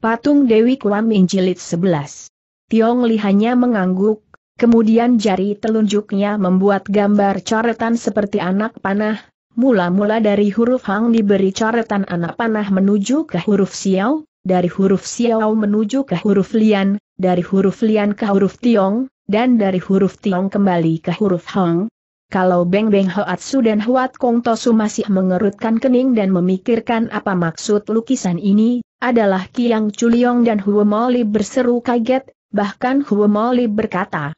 Patung Dewi Kuam Injilit 11. Tiong Li hanya mengangguk, kemudian jari telunjuknya membuat gambar coretan seperti anak panah, mula-mula dari huruf Hang diberi coretan anak panah menuju ke huruf Xiao, dari huruf Xiao menuju ke huruf Lian, dari huruf Lian ke huruf Tiong, dan dari huruf Tiong kembali ke huruf Hang, kalau Beng Beng Su dan Huat Kong Tosu masih mengerutkan kening dan memikirkan apa maksud lukisan ini, adalah Kiang Chuliong dan Huo Moli berseru kaget, bahkan Huo Moli berkata,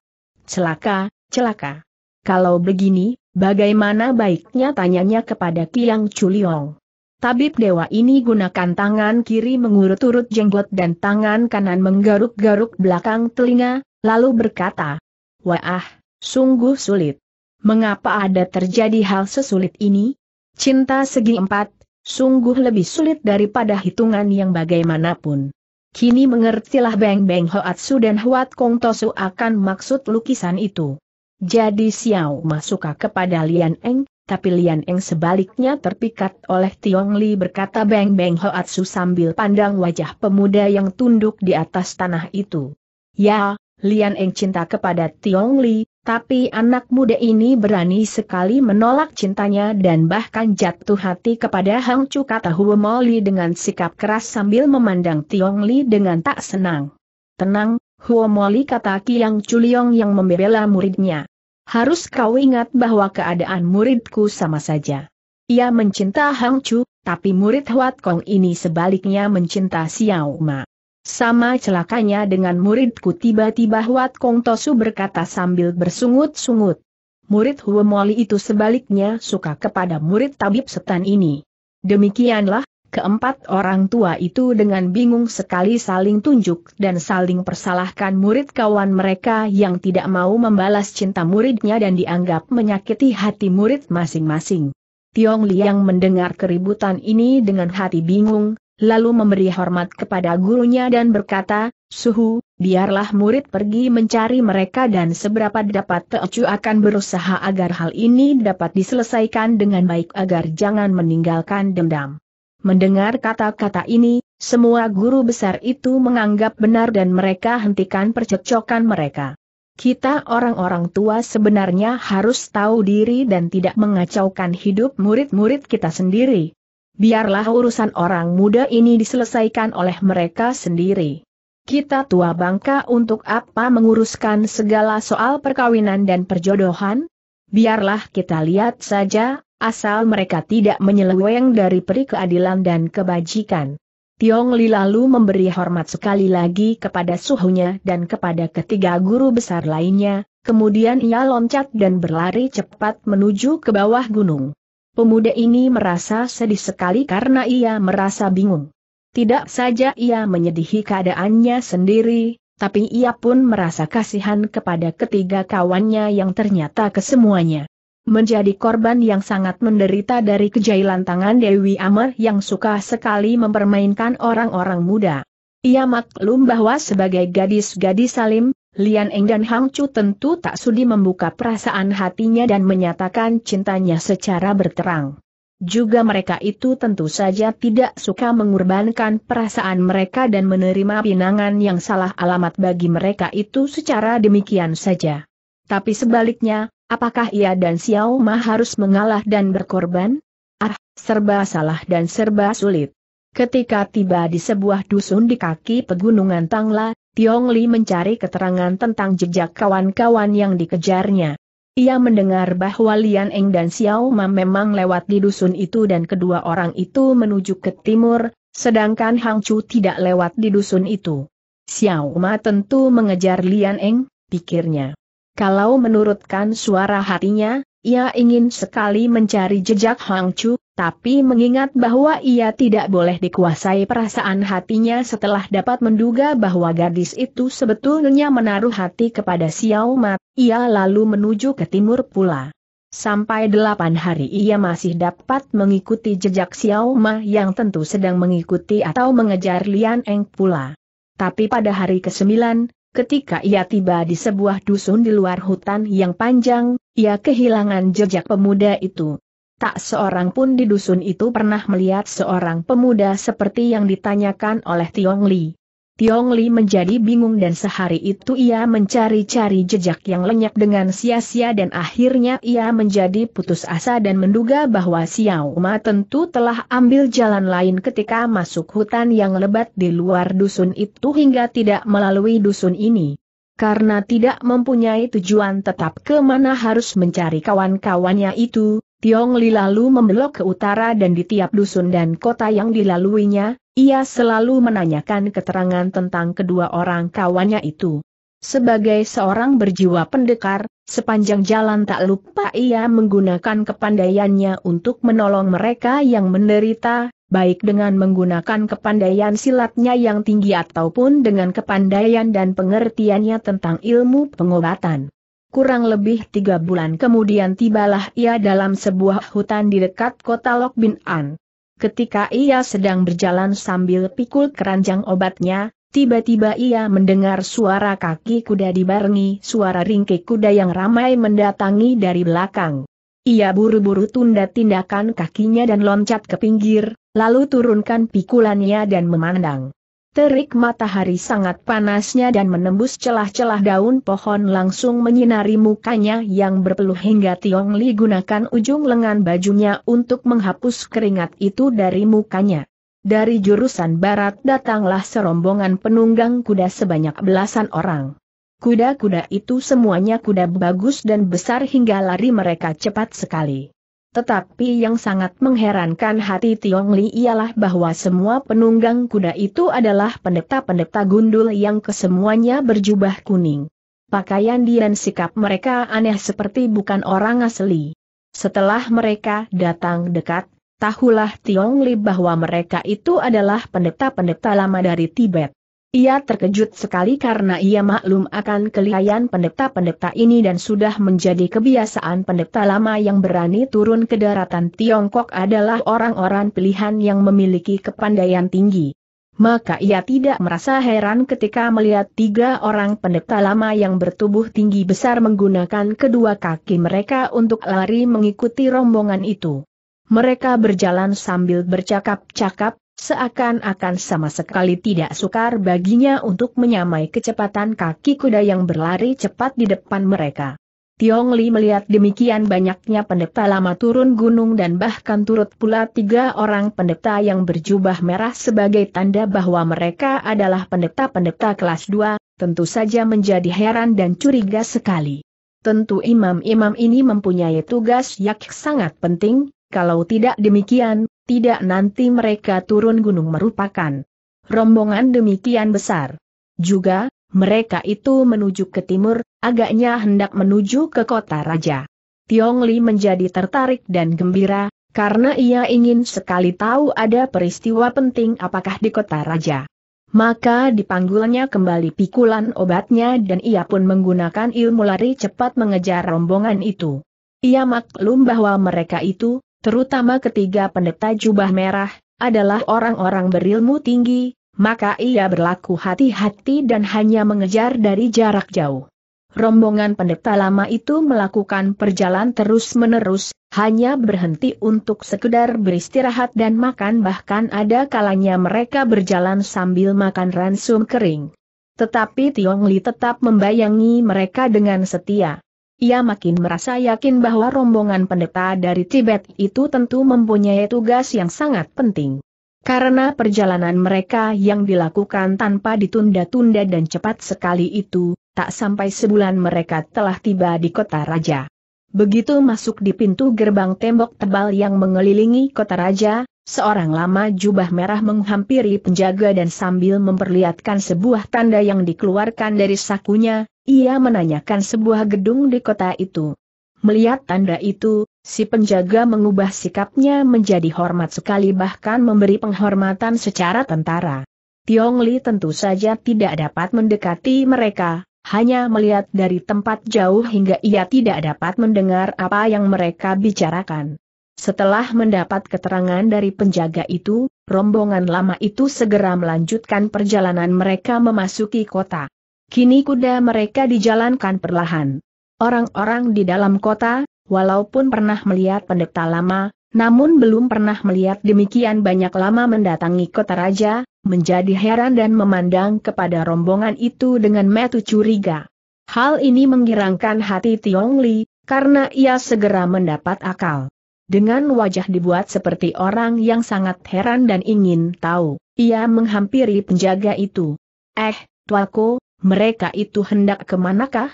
Celaka, celaka. Kalau begini, bagaimana baiknya tanyanya kepada Kiang Chuliong. Tabib dewa ini gunakan tangan kiri mengurut-urut jenggot dan tangan kanan menggaruk-garuk belakang telinga, lalu berkata, Wah, sungguh sulit mengapa ada terjadi hal sesulit ini? Cinta segi empat, sungguh lebih sulit daripada hitungan yang bagaimanapun. Kini mengertilah Beng Beng Hoatsu dan Huat Kong Tosu akan maksud lukisan itu. Jadi Xiao masukah kepada Lian Eng, tapi Lian Eng sebaliknya terpikat oleh Tiong Li berkata Beng Beng Hoatsu sambil pandang wajah pemuda yang tunduk di atas tanah itu. Ya, Lian Eng cinta kepada Tiong Li, tapi anak muda ini berani sekali menolak cintanya dan bahkan jatuh hati kepada Hang Chu kata Hua Moli dengan sikap keras sambil memandang Tiong Li dengan tak senang. Tenang, Hua Moli kata Kiang Chuliong yang membela muridnya. Harus kau ingat bahwa keadaan muridku sama saja. Ia mencinta Hang Chu, tapi murid Huat Kong ini sebaliknya mencinta Xiao Ma. Sama celakanya dengan muridku tiba-tiba Huat Kong Tosu berkata sambil bersungut-sungut. Murid Huomoli itu sebaliknya suka kepada murid tabib setan ini. Demikianlah, keempat orang tua itu dengan bingung sekali saling tunjuk dan saling persalahkan murid kawan mereka yang tidak mau membalas cinta muridnya dan dianggap menyakiti hati murid masing-masing. Tiong Liang mendengar keributan ini dengan hati bingung, lalu memberi hormat kepada gurunya dan berkata, Suhu, biarlah murid pergi mencari mereka dan seberapa dapat Teocu akan berusaha agar hal ini dapat diselesaikan dengan baik agar jangan meninggalkan dendam. Mendengar kata-kata ini, semua guru besar itu menganggap benar dan mereka hentikan percekcokan mereka. Kita orang-orang tua sebenarnya harus tahu diri dan tidak mengacaukan hidup murid-murid kita sendiri biarlah urusan orang muda ini diselesaikan oleh mereka sendiri. Kita tua bangka untuk apa menguruskan segala soal perkawinan dan perjodohan? Biarlah kita lihat saja, asal mereka tidak menyeleweng dari peri keadilan dan kebajikan. Tiong Li lalu memberi hormat sekali lagi kepada suhunya dan kepada ketiga guru besar lainnya, kemudian ia loncat dan berlari cepat menuju ke bawah gunung. Pemuda ini merasa sedih sekali karena ia merasa bingung. Tidak saja ia menyedihi keadaannya sendiri, tapi ia pun merasa kasihan kepada ketiga kawannya yang ternyata kesemuanya. Menjadi korban yang sangat menderita dari kejailan tangan Dewi Amar yang suka sekali mempermainkan orang-orang muda. Ia maklum bahwa sebagai gadis-gadis salim, Lian Eng dan Hang Chu tentu tak sudi membuka perasaan hatinya dan menyatakan cintanya secara berterang. Juga mereka itu tentu saja tidak suka mengorbankan perasaan mereka dan menerima pinangan yang salah alamat bagi mereka itu secara demikian saja. Tapi sebaliknya, apakah ia dan Xiao Ma harus mengalah dan berkorban? Ah, serba salah dan serba sulit. Ketika tiba di sebuah dusun di kaki pegunungan Tangla, Tiong Li mencari keterangan tentang jejak kawan-kawan yang dikejarnya. Ia mendengar bahwa Lian Eng dan Xiao Ma memang lewat di dusun itu dan kedua orang itu menuju ke timur, sedangkan Hang Chu tidak lewat di dusun itu. Xiao Ma tentu mengejar Lian Eng, pikirnya. Kalau menurutkan suara hatinya, ia ingin sekali mencari jejak Hang Chu, tapi mengingat bahwa ia tidak boleh dikuasai perasaan hatinya setelah dapat menduga bahwa gadis itu sebetulnya menaruh hati kepada Xiao Ma, ia lalu menuju ke timur pula. Sampai delapan hari ia masih dapat mengikuti jejak Xiao Ma yang tentu sedang mengikuti atau mengejar Lian Eng pula. Tapi pada hari ke-9, Ketika ia tiba di sebuah dusun di luar hutan yang panjang, ia kehilangan jejak pemuda itu. Tak seorang pun di dusun itu pernah melihat seorang pemuda seperti yang ditanyakan oleh Tiong Li. Tiong Li menjadi bingung dan sehari itu ia mencari-cari jejak yang lenyap dengan sia-sia dan akhirnya ia menjadi putus asa dan menduga bahwa Xiao Ma tentu telah ambil jalan lain ketika masuk hutan yang lebat di luar dusun itu hingga tidak melalui dusun ini. Karena tidak mempunyai tujuan tetap kemana harus mencari kawan-kawannya itu, Tiong Li lalu membelok ke utara dan di tiap dusun dan kota yang dilaluinya, ia selalu menanyakan keterangan tentang kedua orang kawannya itu. Sebagai seorang berjiwa pendekar, sepanjang jalan tak lupa ia menggunakan kepandaiannya untuk menolong mereka yang menderita, baik dengan menggunakan kepandaian silatnya yang tinggi ataupun dengan kepandaian dan pengertiannya tentang ilmu pengobatan. Kurang lebih tiga bulan kemudian tibalah ia dalam sebuah hutan di dekat kota Lok Bin An. Ketika ia sedang berjalan sambil pikul keranjang obatnya, tiba-tiba ia mendengar suara kaki kuda dibarengi suara ringkik kuda yang ramai mendatangi dari belakang. Ia buru-buru tunda tindakan kakinya dan loncat ke pinggir, lalu turunkan pikulannya dan memandang. Terik matahari sangat panasnya dan menembus celah-celah daun pohon langsung menyinari mukanya yang berpeluh hingga Tiong Li gunakan ujung lengan bajunya untuk menghapus keringat itu dari mukanya. Dari jurusan barat datanglah serombongan penunggang kuda sebanyak belasan orang. Kuda-kuda itu semuanya kuda bagus dan besar hingga lari mereka cepat sekali. Tetapi yang sangat mengherankan hati Tiong Li ialah bahwa semua penunggang kuda itu adalah pendeta-pendeta gundul yang kesemuanya berjubah kuning. Pakaian dan sikap mereka aneh seperti bukan orang asli. Setelah mereka datang dekat, tahulah Tiong Li bahwa mereka itu adalah pendeta-pendeta lama dari Tibet. Ia terkejut sekali karena ia maklum akan kelihayan pendeta-pendeta ini dan sudah menjadi kebiasaan pendeta lama yang berani turun ke daratan Tiongkok adalah orang-orang pilihan yang memiliki kepandaian tinggi. Maka ia tidak merasa heran ketika melihat tiga orang pendeta lama yang bertubuh tinggi besar menggunakan kedua kaki mereka untuk lari mengikuti rombongan itu. Mereka berjalan sambil bercakap-cakap, seakan-akan sama sekali tidak sukar baginya untuk menyamai kecepatan kaki kuda yang berlari cepat di depan mereka. Tiong Li melihat demikian banyaknya pendeta lama turun gunung dan bahkan turut pula tiga orang pendeta yang berjubah merah sebagai tanda bahwa mereka adalah pendeta-pendeta kelas 2, tentu saja menjadi heran dan curiga sekali. Tentu imam-imam ini mempunyai tugas yang sangat penting, kalau tidak demikian, tidak nanti mereka turun gunung merupakan rombongan demikian besar. Juga, mereka itu menuju ke timur, agaknya hendak menuju ke kota raja. Tiong Li menjadi tertarik dan gembira, karena ia ingin sekali tahu ada peristiwa penting apakah di kota raja. Maka dipanggulnya kembali pikulan obatnya dan ia pun menggunakan ilmu lari cepat mengejar rombongan itu. Ia maklum bahwa mereka itu, terutama ketiga pendeta jubah merah, adalah orang-orang berilmu tinggi, maka ia berlaku hati-hati dan hanya mengejar dari jarak jauh. Rombongan pendeta lama itu melakukan perjalanan terus-menerus, hanya berhenti untuk sekedar beristirahat dan makan bahkan ada kalanya mereka berjalan sambil makan ransum kering. Tetapi Tiong Li tetap membayangi mereka dengan setia ia makin merasa yakin bahwa rombongan pendeta dari Tibet itu tentu mempunyai tugas yang sangat penting. Karena perjalanan mereka yang dilakukan tanpa ditunda-tunda dan cepat sekali itu, tak sampai sebulan mereka telah tiba di kota raja. Begitu masuk di pintu gerbang tembok tebal yang mengelilingi kota raja, seorang lama jubah merah menghampiri penjaga dan sambil memperlihatkan sebuah tanda yang dikeluarkan dari sakunya, ia menanyakan sebuah gedung di kota itu. Melihat tanda itu, si penjaga mengubah sikapnya menjadi hormat sekali bahkan memberi penghormatan secara tentara. Tiong Li tentu saja tidak dapat mendekati mereka, hanya melihat dari tempat jauh hingga ia tidak dapat mendengar apa yang mereka bicarakan. Setelah mendapat keterangan dari penjaga itu, rombongan lama itu segera melanjutkan perjalanan mereka memasuki kota. Kini kuda mereka dijalankan perlahan. Orang-orang di dalam kota, walaupun pernah melihat pendeta lama, namun belum pernah melihat demikian banyak lama mendatangi kota raja, menjadi heran dan memandang kepada rombongan itu dengan metu curiga. Hal ini menggirangkan hati Tiong Li, karena ia segera mendapat akal. Dengan wajah dibuat seperti orang yang sangat heran dan ingin tahu, ia menghampiri penjaga itu. Eh, tuaku, mereka itu hendak kemanakah?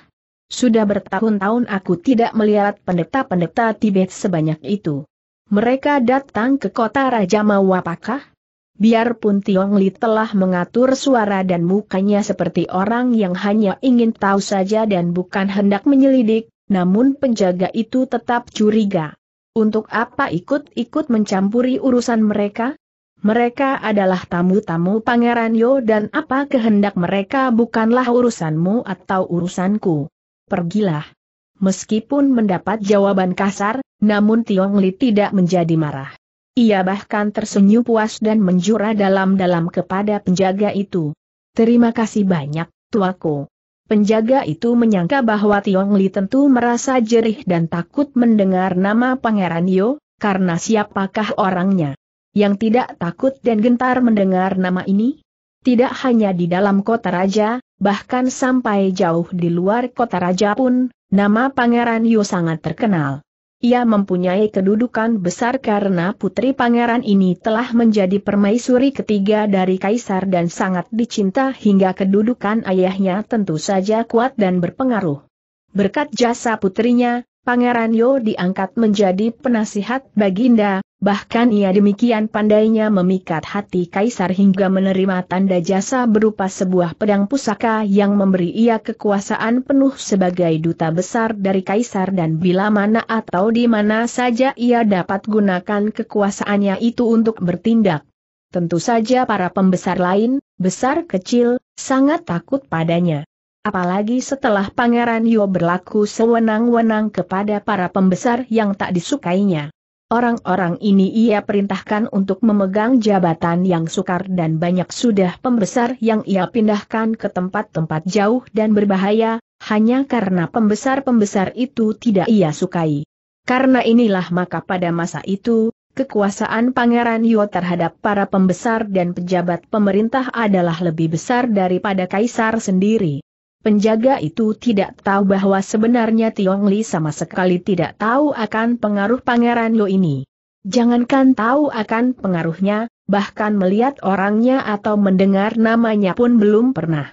Sudah bertahun-tahun aku tidak melihat pendeta-pendeta Tibet sebanyak itu. Mereka datang ke kota Raja Mawapakah? Biarpun Tiong Li telah mengatur suara dan mukanya seperti orang yang hanya ingin tahu saja dan bukan hendak menyelidik, namun penjaga itu tetap curiga. Untuk apa ikut-ikut mencampuri urusan mereka? Mereka adalah tamu-tamu Pangeran Yo dan apa kehendak mereka bukanlah urusanmu atau urusanku. Pergilah. Meskipun mendapat jawaban kasar, namun Tiong Li tidak menjadi marah. Ia bahkan tersenyum puas dan menjura dalam-dalam kepada penjaga itu. Terima kasih banyak, tuaku. Penjaga itu menyangka bahwa Tiong Li tentu merasa jerih dan takut mendengar nama Pangeran Yo, karena siapakah orangnya. Yang tidak takut dan gentar mendengar nama ini? Tidak hanya di dalam kota raja, bahkan sampai jauh di luar kota raja pun, nama Pangeran Yu sangat terkenal. Ia mempunyai kedudukan besar karena putri pangeran ini telah menjadi permaisuri ketiga dari kaisar dan sangat dicinta hingga kedudukan ayahnya tentu saja kuat dan berpengaruh. Berkat jasa putrinya, Pangeran Yo diangkat menjadi penasihat baginda, bahkan ia demikian pandainya memikat hati kaisar hingga menerima tanda jasa berupa sebuah pedang pusaka yang memberi ia kekuasaan penuh sebagai duta besar dari kaisar dan bila mana atau di mana saja ia dapat gunakan kekuasaannya itu untuk bertindak. Tentu saja para pembesar lain, besar kecil, sangat takut padanya. Apalagi setelah Pangeran Yo berlaku sewenang-wenang kepada para pembesar yang tak disukainya. Orang-orang ini ia perintahkan untuk memegang jabatan yang sukar dan banyak sudah pembesar yang ia pindahkan ke tempat-tempat jauh dan berbahaya, hanya karena pembesar-pembesar itu tidak ia sukai. Karena inilah maka pada masa itu, kekuasaan Pangeran Yo terhadap para pembesar dan pejabat pemerintah adalah lebih besar daripada kaisar sendiri. Penjaga itu tidak tahu bahwa sebenarnya Tiong Li sama sekali tidak tahu akan pengaruh Pangeran Lo ini. Jangankan tahu akan pengaruhnya, bahkan melihat orangnya atau mendengar namanya pun belum pernah.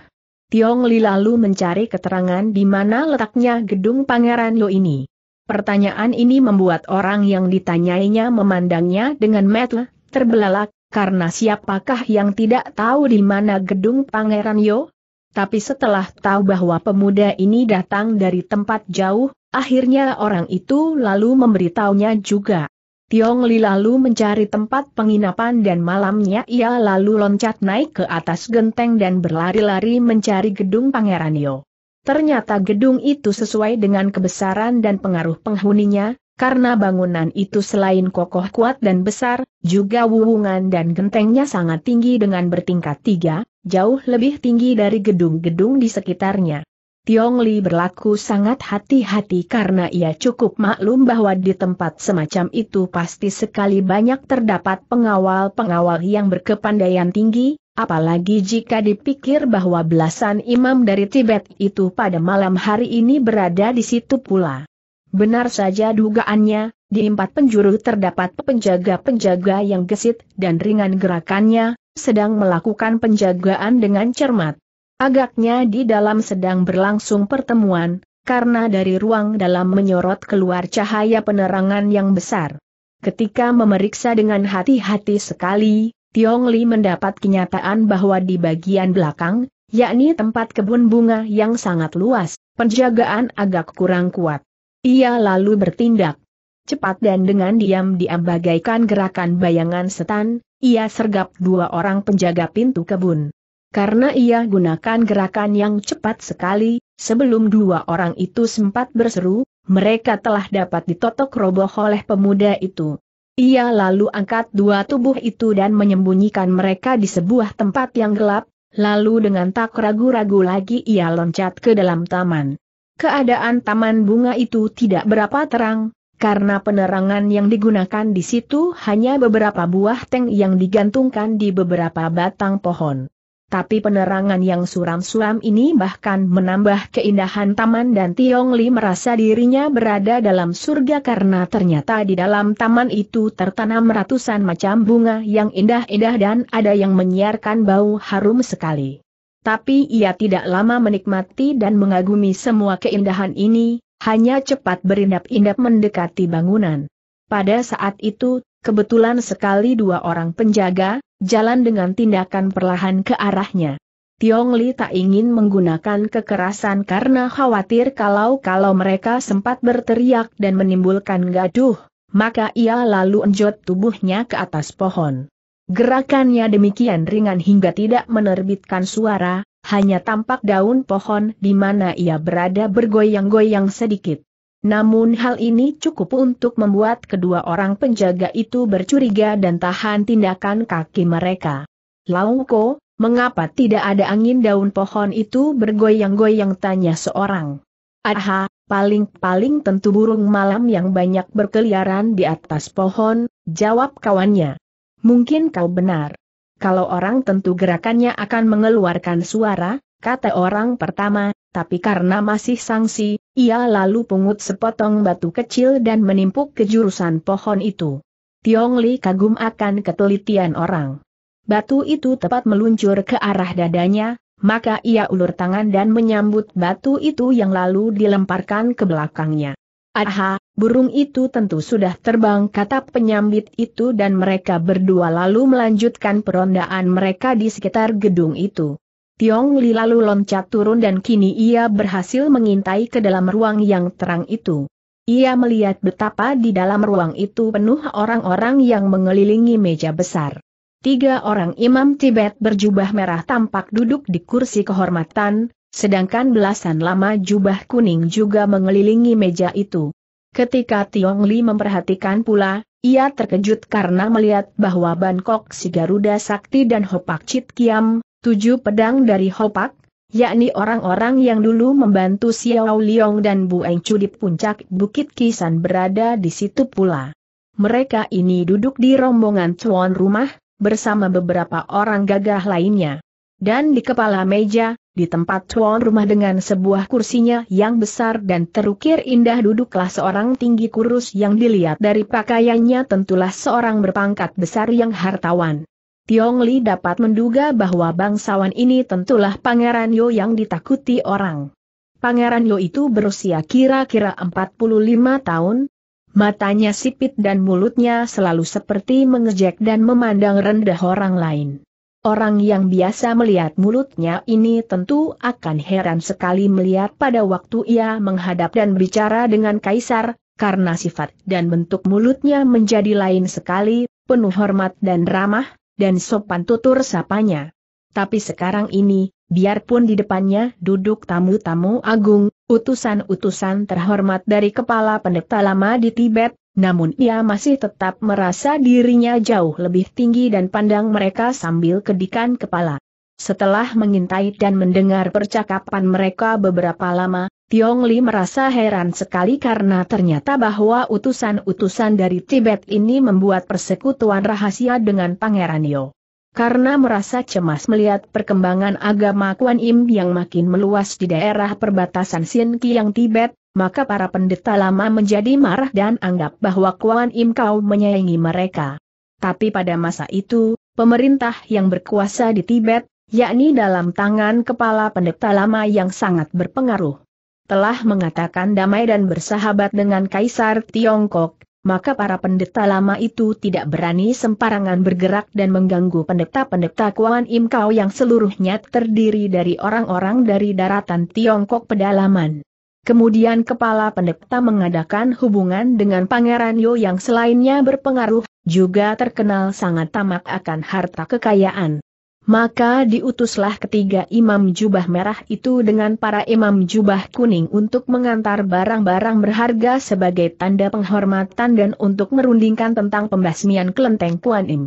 Tiong Li lalu mencari keterangan di mana letaknya gedung Pangeran Lo ini. Pertanyaan ini membuat orang yang ditanyainya memandangnya dengan metel, terbelalak, karena siapakah yang tidak tahu di mana gedung Pangeran Yo? Tapi setelah tahu bahwa pemuda ini datang dari tempat jauh, akhirnya orang itu lalu memberitahunya juga. Tiong Li lalu mencari tempat penginapan dan malamnya ia lalu loncat naik ke atas genteng dan berlari-lari mencari gedung Pangeran Yo. Ternyata gedung itu sesuai dengan kebesaran dan pengaruh penghuninya, karena bangunan itu selain kokoh kuat dan besar, juga wuwungan dan gentengnya sangat tinggi dengan bertingkat tiga, jauh lebih tinggi dari gedung-gedung di sekitarnya. Tiong Li berlaku sangat hati-hati karena ia cukup maklum bahwa di tempat semacam itu pasti sekali banyak terdapat pengawal-pengawal yang berkepandaian tinggi, apalagi jika dipikir bahwa belasan imam dari Tibet itu pada malam hari ini berada di situ pula. Benar saja dugaannya, di empat penjuru terdapat penjaga-penjaga yang gesit dan ringan gerakannya, sedang melakukan penjagaan dengan cermat. Agaknya di dalam sedang berlangsung pertemuan, karena dari ruang dalam menyorot keluar cahaya penerangan yang besar. Ketika memeriksa dengan hati-hati sekali, Tiong Li mendapat kenyataan bahwa di bagian belakang, yakni tempat kebun bunga yang sangat luas, penjagaan agak kurang kuat. Ia lalu bertindak. Cepat dan dengan diam-diam bagaikan gerakan bayangan setan, ia sergap dua orang penjaga pintu kebun. Karena ia gunakan gerakan yang cepat sekali, sebelum dua orang itu sempat berseru, mereka telah dapat ditotok roboh oleh pemuda itu. Ia lalu angkat dua tubuh itu dan menyembunyikan mereka di sebuah tempat yang gelap, lalu dengan tak ragu-ragu lagi ia loncat ke dalam taman. Keadaan taman bunga itu tidak berapa terang, karena penerangan yang digunakan di situ hanya beberapa buah teng yang digantungkan di beberapa batang pohon. Tapi penerangan yang suram-suram ini bahkan menambah keindahan taman dan Tiong Li merasa dirinya berada dalam surga karena ternyata di dalam taman itu tertanam ratusan macam bunga yang indah-indah dan ada yang menyiarkan bau harum sekali. Tapi ia tidak lama menikmati dan mengagumi semua keindahan ini, hanya cepat berindap-indap mendekati bangunan. Pada saat itu, kebetulan sekali dua orang penjaga, jalan dengan tindakan perlahan ke arahnya. Tiong Li tak ingin menggunakan kekerasan karena khawatir kalau-kalau mereka sempat berteriak dan menimbulkan gaduh, maka ia lalu enjot tubuhnya ke atas pohon. Gerakannya demikian ringan hingga tidak menerbitkan suara, hanya tampak daun pohon di mana ia berada bergoyang-goyang sedikit. Namun hal ini cukup untuk membuat kedua orang penjaga itu bercuriga dan tahan tindakan kaki mereka. Lauko, mengapa tidak ada angin daun pohon itu bergoyang-goyang tanya seorang. Aha, paling-paling tentu burung malam yang banyak berkeliaran di atas pohon, jawab kawannya. Mungkin kau benar kalau orang tentu gerakannya akan mengeluarkan suara, kata orang pertama, tapi karena masih sangsi, ia lalu pungut sepotong batu kecil dan menimpuk ke jurusan pohon itu. Tiong Li kagum akan ketelitian orang. Batu itu tepat meluncur ke arah dadanya, maka ia ulur tangan dan menyambut batu itu yang lalu dilemparkan ke belakangnya. Aha, burung itu tentu sudah terbang kata penyambit itu dan mereka berdua lalu melanjutkan perondaan mereka di sekitar gedung itu. Tiong Li lalu loncat turun dan kini ia berhasil mengintai ke dalam ruang yang terang itu. Ia melihat betapa di dalam ruang itu penuh orang-orang yang mengelilingi meja besar. Tiga orang imam Tibet berjubah merah tampak duduk di kursi kehormatan, Sedangkan belasan lama jubah kuning juga mengelilingi meja itu. Ketika Tiong Li memperhatikan pula, ia terkejut karena melihat bahwa Bangkok si Garuda Sakti dan Hopak Chit Kiam, tujuh pedang dari Hopak, yakni orang-orang yang dulu membantu Xiao Liong dan Bu Eng Chu di puncak Bukit Kisan berada di situ pula. Mereka ini duduk di rombongan tuan rumah, bersama beberapa orang gagah lainnya. Dan di kepala meja, di tempat tuan rumah dengan sebuah kursinya yang besar dan terukir indah duduklah seorang tinggi kurus yang dilihat dari pakaiannya tentulah seorang berpangkat besar yang hartawan. Tiong Li dapat menduga bahwa bangsawan ini tentulah Pangeran Yo yang ditakuti orang. Pangeran Yo itu berusia kira-kira 45 tahun, matanya sipit dan mulutnya selalu seperti mengejek dan memandang rendah orang lain. Orang yang biasa melihat mulutnya ini tentu akan heran sekali melihat pada waktu ia menghadap dan bicara dengan kaisar, karena sifat dan bentuk mulutnya menjadi lain sekali, penuh hormat dan ramah, dan sopan tutur sapanya. Tapi sekarang ini, biarpun di depannya duduk tamu-tamu agung, utusan-utusan terhormat dari kepala pendeta lama di Tibet, namun ia masih tetap merasa dirinya jauh lebih tinggi dan pandang mereka sambil kedikan kepala. Setelah mengintai dan mendengar percakapan mereka beberapa lama, Tiong Li merasa heran sekali karena ternyata bahwa utusan-utusan dari Tibet ini membuat persekutuan rahasia dengan Pangeran Yo. Karena merasa cemas melihat perkembangan agama Kuan Im yang makin meluas di daerah perbatasan Xinjiang Tibet, maka para pendeta lama menjadi marah dan anggap bahwa Kuan Im Kau menyayangi mereka. Tapi pada masa itu, pemerintah yang berkuasa di Tibet, yakni dalam tangan kepala pendeta lama yang sangat berpengaruh, telah mengatakan damai dan bersahabat dengan Kaisar Tiongkok, maka para pendeta lama itu tidak berani sembarangan bergerak dan mengganggu pendeta-pendeta Kuan Im Kau yang seluruhnya terdiri dari orang-orang dari daratan Tiongkok pedalaman. Kemudian kepala pendeta mengadakan hubungan dengan Pangeran Yo yang selainnya berpengaruh, juga terkenal sangat tamak akan harta kekayaan. Maka diutuslah ketiga imam jubah merah itu dengan para imam jubah kuning untuk mengantar barang-barang berharga sebagai tanda penghormatan dan untuk merundingkan tentang pembasmian kelenteng Kuan Im.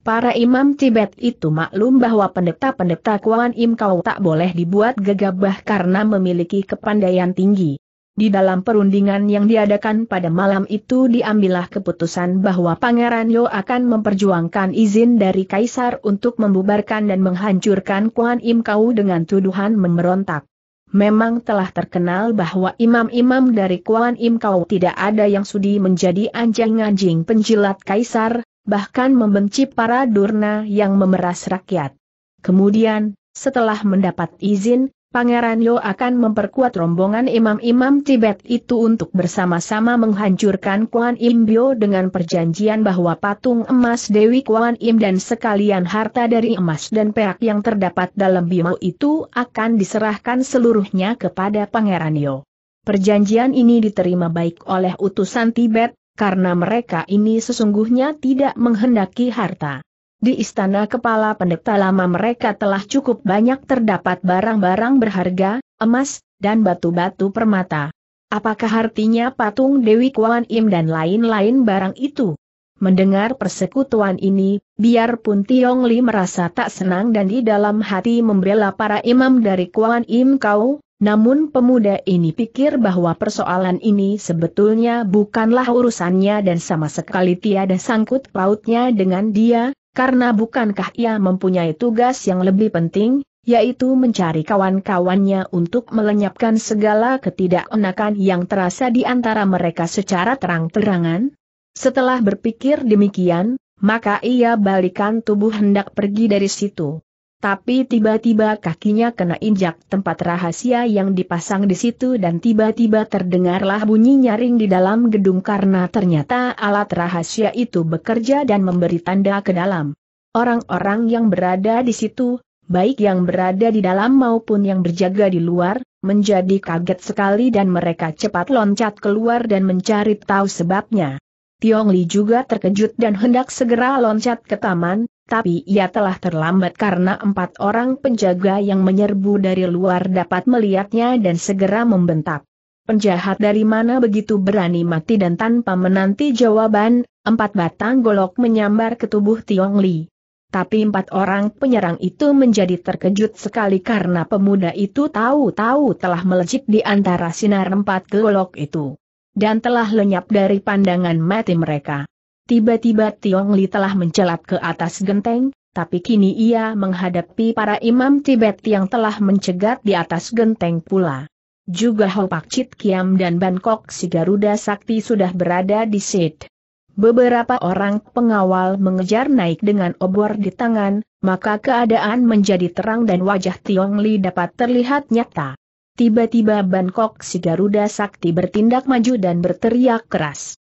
Para imam Tibet itu maklum bahwa pendeta-pendeta Kuan Im Kau tak boleh dibuat gegabah karena memiliki kepandaian tinggi. Di dalam perundingan yang diadakan pada malam itu diambillah keputusan bahwa Pangeran Yo akan memperjuangkan izin dari Kaisar untuk membubarkan dan menghancurkan Kuan Im Kau dengan tuduhan memberontak. Memang telah terkenal bahwa imam-imam dari Kuan Im Kau tidak ada yang sudi menjadi anjing-anjing penjilat Kaisar, bahkan membenci para durna yang memeras rakyat. Kemudian, setelah mendapat izin, Pangeran Yo akan memperkuat rombongan imam-imam Tibet itu untuk bersama-sama menghancurkan Kuan Im Bio dengan perjanjian bahwa patung emas Dewi Kuan Im dan sekalian harta dari emas dan perak yang terdapat dalam Bimau itu akan diserahkan seluruhnya kepada Pangeran Yo. Perjanjian ini diterima baik oleh utusan Tibet, karena mereka ini sesungguhnya tidak menghendaki harta. Di istana kepala pendeta lama mereka telah cukup banyak terdapat barang-barang berharga, emas, dan batu-batu permata. Apakah artinya patung Dewi Kuan Im dan lain-lain barang itu? Mendengar persekutuan ini, biarpun Tiong Li merasa tak senang dan di dalam hati membela para imam dari Kuan Im Kau, namun pemuda ini pikir bahwa persoalan ini sebetulnya bukanlah urusannya dan sama sekali tiada sangkut pautnya dengan dia, karena bukankah ia mempunyai tugas yang lebih penting, yaitu mencari kawan-kawannya untuk melenyapkan segala ketidakenakan yang terasa di antara mereka secara terang-terangan? Setelah berpikir demikian, maka ia balikan tubuh hendak pergi dari situ. Tapi tiba-tiba kakinya kena injak tempat rahasia yang dipasang di situ dan tiba-tiba terdengarlah bunyi nyaring di dalam gedung karena ternyata alat rahasia itu bekerja dan memberi tanda ke dalam. Orang-orang yang berada di situ, baik yang berada di dalam maupun yang berjaga di luar, menjadi kaget sekali dan mereka cepat loncat keluar dan mencari tahu sebabnya. Tiong Li juga terkejut dan hendak segera loncat ke taman, tapi ia telah terlambat karena empat orang penjaga yang menyerbu dari luar dapat melihatnya dan segera membentak. Penjahat dari mana begitu berani mati dan tanpa menanti jawaban, empat batang golok menyambar ke tubuh Tiong Li. Tapi empat orang penyerang itu menjadi terkejut sekali karena pemuda itu tahu-tahu telah melejit di antara sinar empat golok itu. Dan telah lenyap dari pandangan mati mereka. Tiba-tiba Tiong Li telah mencelat ke atas genteng, tapi kini ia menghadapi para imam Tibet yang telah mencegat di atas genteng pula. Juga Hopak Chit Kiam dan Bangkok si Garuda Sakti sudah berada di Sid. Beberapa orang pengawal mengejar naik dengan obor di tangan, maka keadaan menjadi terang dan wajah Tiong Li dapat terlihat nyata. Tiba-tiba Bangkok si Garuda Sakti bertindak maju dan berteriak keras.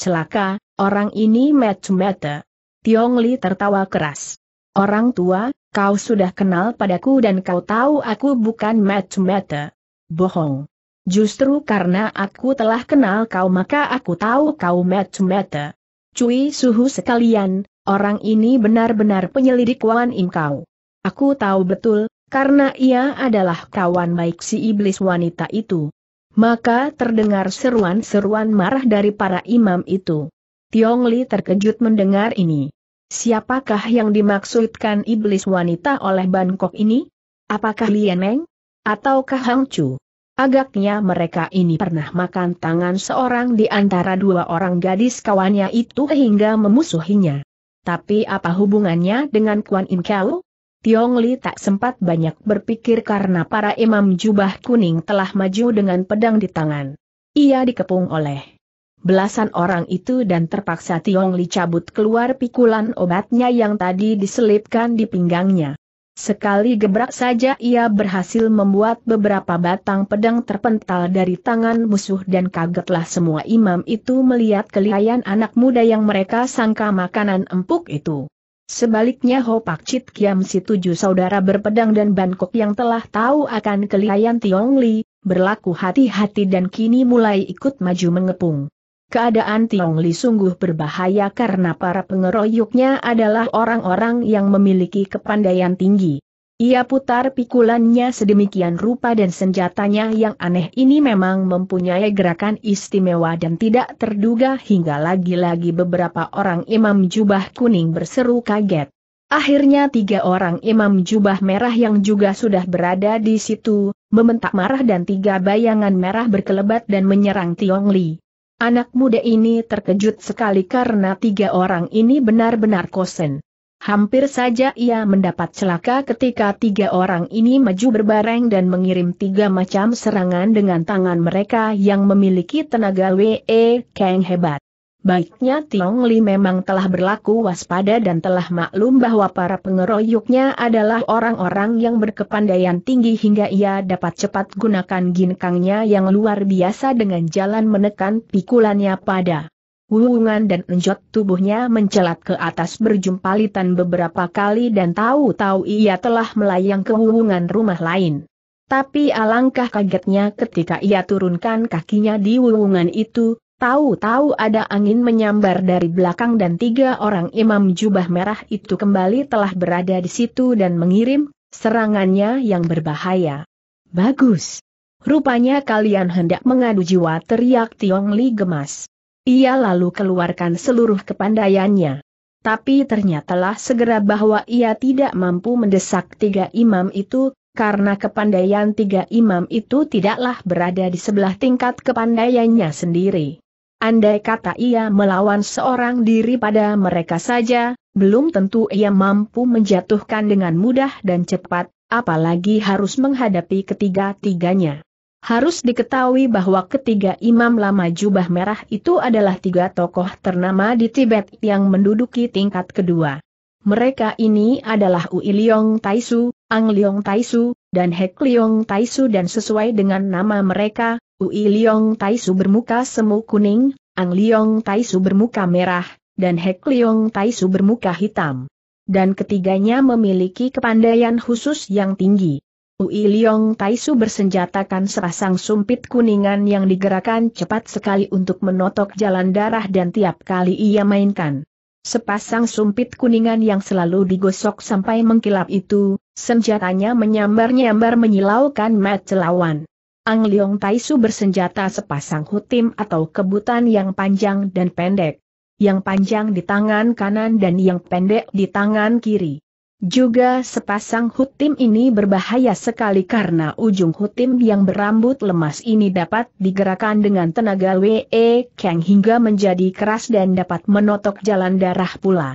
Celaka, Orang ini macam mata Tiong Li tertawa keras. Orang tua, kau sudah kenal padaku dan kau tahu aku bukan macam mata Bohong. Justru karena aku telah kenal kau maka aku tahu kau macam mata Cui suhu sekalian, orang ini benar-benar penyelidik Wan Im kau. Aku tahu betul, karena ia adalah kawan baik si iblis wanita itu. Maka terdengar seruan-seruan marah dari para imam itu. Tiong Li terkejut mendengar ini. Siapakah yang dimaksudkan iblis wanita oleh Bangkok ini? Apakah Lieneng? Ataukah Hang Chu? Agaknya mereka ini pernah makan tangan seorang di antara dua orang gadis kawannya itu hingga memusuhinya. Tapi apa hubungannya dengan Kuan Im Kau? Tiong Li tak sempat banyak berpikir karena para imam jubah kuning telah maju dengan pedang di tangan. Ia dikepung oleh belasan orang itu dan terpaksa Tiong Li cabut keluar pikulan obatnya yang tadi diselipkan di pinggangnya. Sekali gebrak saja ia berhasil membuat beberapa batang pedang terpental dari tangan musuh dan kagetlah semua imam itu melihat kelihayan anak muda yang mereka sangka makanan empuk itu. Sebaliknya Ho Pak Chit Kiam si tujuh saudara berpedang dan Bangkok yang telah tahu akan kelihayan Tiong Li, berlaku hati-hati dan kini mulai ikut maju mengepung. Keadaan Tiong Li sungguh berbahaya karena para pengeroyoknya adalah orang-orang yang memiliki kepandaian tinggi. Ia putar pikulannya sedemikian rupa dan senjatanya yang aneh ini memang mempunyai gerakan istimewa dan tidak terduga hingga lagi-lagi beberapa orang imam jubah kuning berseru kaget. Akhirnya tiga orang imam jubah merah yang juga sudah berada di situ, membentak marah dan tiga bayangan merah berkelebat dan menyerang Tiong Li. Anak muda ini terkejut sekali karena tiga orang ini benar-benar kosen. Hampir saja ia mendapat celaka ketika tiga orang ini maju berbareng dan mengirim tiga macam serangan dengan tangan mereka yang memiliki tenaga WE Kang hebat. Baiknya Tiong Li memang telah berlaku waspada dan telah maklum bahwa para pengeroyoknya adalah orang-orang yang berkepandaian tinggi hingga ia dapat cepat gunakan ginkangnya yang luar biasa dengan jalan menekan pikulannya pada wuungan dan enjot tubuhnya mencelat ke atas berjumpalitan beberapa kali dan tahu-tahu ia telah melayang ke wuungan rumah lain. Tapi alangkah kagetnya ketika ia turunkan kakinya di wuungan itu, Tahu-tahu ada angin menyambar dari belakang dan tiga orang imam jubah merah itu kembali telah berada di situ dan mengirim serangannya yang berbahaya. Bagus. Rupanya kalian hendak mengadu jiwa teriak Tiong Li gemas. Ia lalu keluarkan seluruh kepandaiannya. Tapi ternyatalah segera bahwa ia tidak mampu mendesak tiga imam itu, karena kepandaian tiga imam itu tidaklah berada di sebelah tingkat kepandaiannya sendiri. Andai kata ia melawan seorang diri pada mereka saja, belum tentu ia mampu menjatuhkan dengan mudah dan cepat, apalagi harus menghadapi ketiga-tiganya. Harus diketahui bahwa ketiga imam lama jubah merah itu adalah tiga tokoh ternama di Tibet yang menduduki tingkat kedua. Mereka ini adalah Ui Liong Taisu, Ang Liong Taisu, dan Hek Liong Taisu dan sesuai dengan nama mereka, Ui Liong Taisu bermuka semu kuning, Ang Liong Taisu bermuka merah, dan Hek Liong Taisu bermuka hitam. Dan ketiganya memiliki kepandaian khusus yang tinggi. Ui Liong Taisu bersenjatakan sepasang sumpit kuningan yang digerakkan cepat sekali untuk menotok jalan darah dan tiap kali ia mainkan. Sepasang sumpit kuningan yang selalu digosok sampai mengkilap itu, senjatanya menyambar-nyambar menyilaukan mat lawan. Ang Leong Taisu bersenjata sepasang hutim atau kebutan yang panjang dan pendek. Yang panjang di tangan kanan dan yang pendek di tangan kiri. Juga sepasang hutim ini berbahaya sekali karena ujung hutim yang berambut lemas ini dapat digerakkan dengan tenaga W.E. Kang hingga menjadi keras dan dapat menotok jalan darah pula.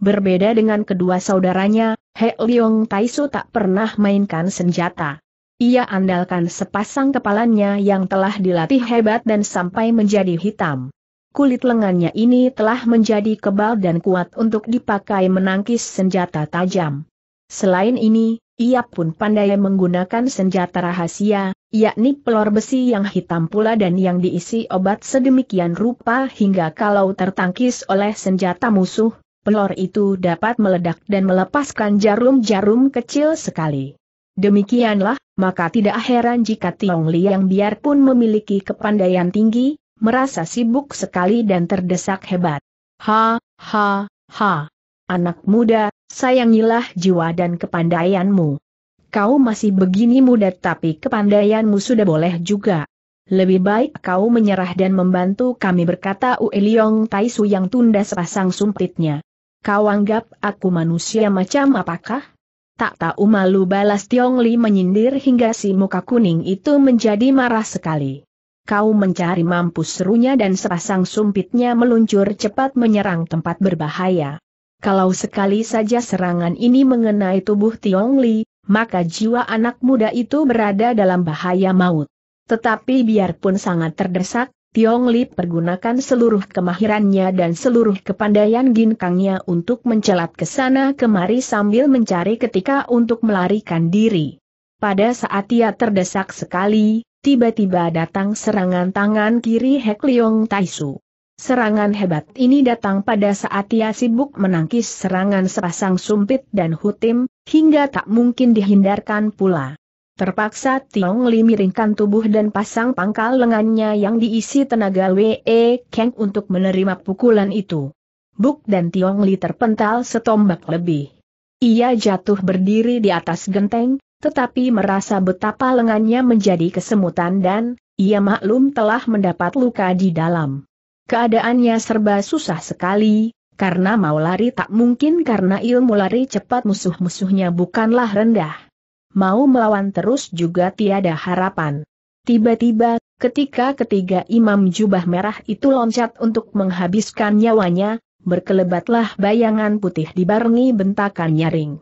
Berbeda dengan kedua saudaranya, He Leong Taisu tak pernah mainkan senjata. Ia andalkan sepasang kepalanya yang telah dilatih hebat dan sampai menjadi hitam. Kulit lengannya ini telah menjadi kebal dan kuat untuk dipakai menangkis senjata tajam. Selain ini, ia pun pandai menggunakan senjata rahasia, yakni pelor besi yang hitam pula dan yang diisi obat sedemikian rupa hingga kalau tertangkis oleh senjata musuh, pelor itu dapat meledak dan melepaskan jarum-jarum kecil sekali. Demikianlah, maka tidak heran jika Tiong Liang biarpun memiliki kepandaian tinggi, merasa sibuk sekali dan terdesak hebat. Ha, ha, ha. Anak muda, sayangilah jiwa dan kepandaianmu. Kau masih begini muda tapi kepandaianmu sudah boleh juga. Lebih baik kau menyerah dan membantu kami berkata Ue Liong Taisu yang tunda sepasang sumpitnya. Kau anggap aku manusia macam apakah? Tak tahu malu balas Tiong Li menyindir hingga si muka kuning itu menjadi marah sekali. Kau mencari mampus serunya dan sepasang sumpitnya meluncur cepat menyerang tempat berbahaya. Kalau sekali saja serangan ini mengenai tubuh Tiong Li, maka jiwa anak muda itu berada dalam bahaya maut. Tetapi biarpun sangat terdesak, Tiong Li pergunakan seluruh kemahirannya dan seluruh kepandaian ginkangnya untuk mencelat ke sana kemari sambil mencari ketika untuk melarikan diri. Pada saat ia terdesak sekali, tiba-tiba datang serangan tangan kiri Hek Leong Taisu. Serangan hebat ini datang pada saat ia sibuk menangkis serangan sepasang sumpit dan hutim, hingga tak mungkin dihindarkan pula. Terpaksa Tiong Li miringkan tubuh dan pasang pangkal lengannya yang diisi tenaga Wee Kang untuk menerima pukulan itu. Buk dan Tiong Li terpental setombak lebih. Ia jatuh berdiri di atas genteng, tetapi merasa betapa lengannya menjadi kesemutan dan, ia maklum telah mendapat luka di dalam. Keadaannya serba susah sekali, karena mau lari tak mungkin karena ilmu lari cepat musuh-musuhnya bukanlah rendah mau melawan terus juga tiada harapan. Tiba-tiba, ketika ketiga imam jubah merah itu loncat untuk menghabiskan nyawanya, berkelebatlah bayangan putih dibarengi bentakan nyaring.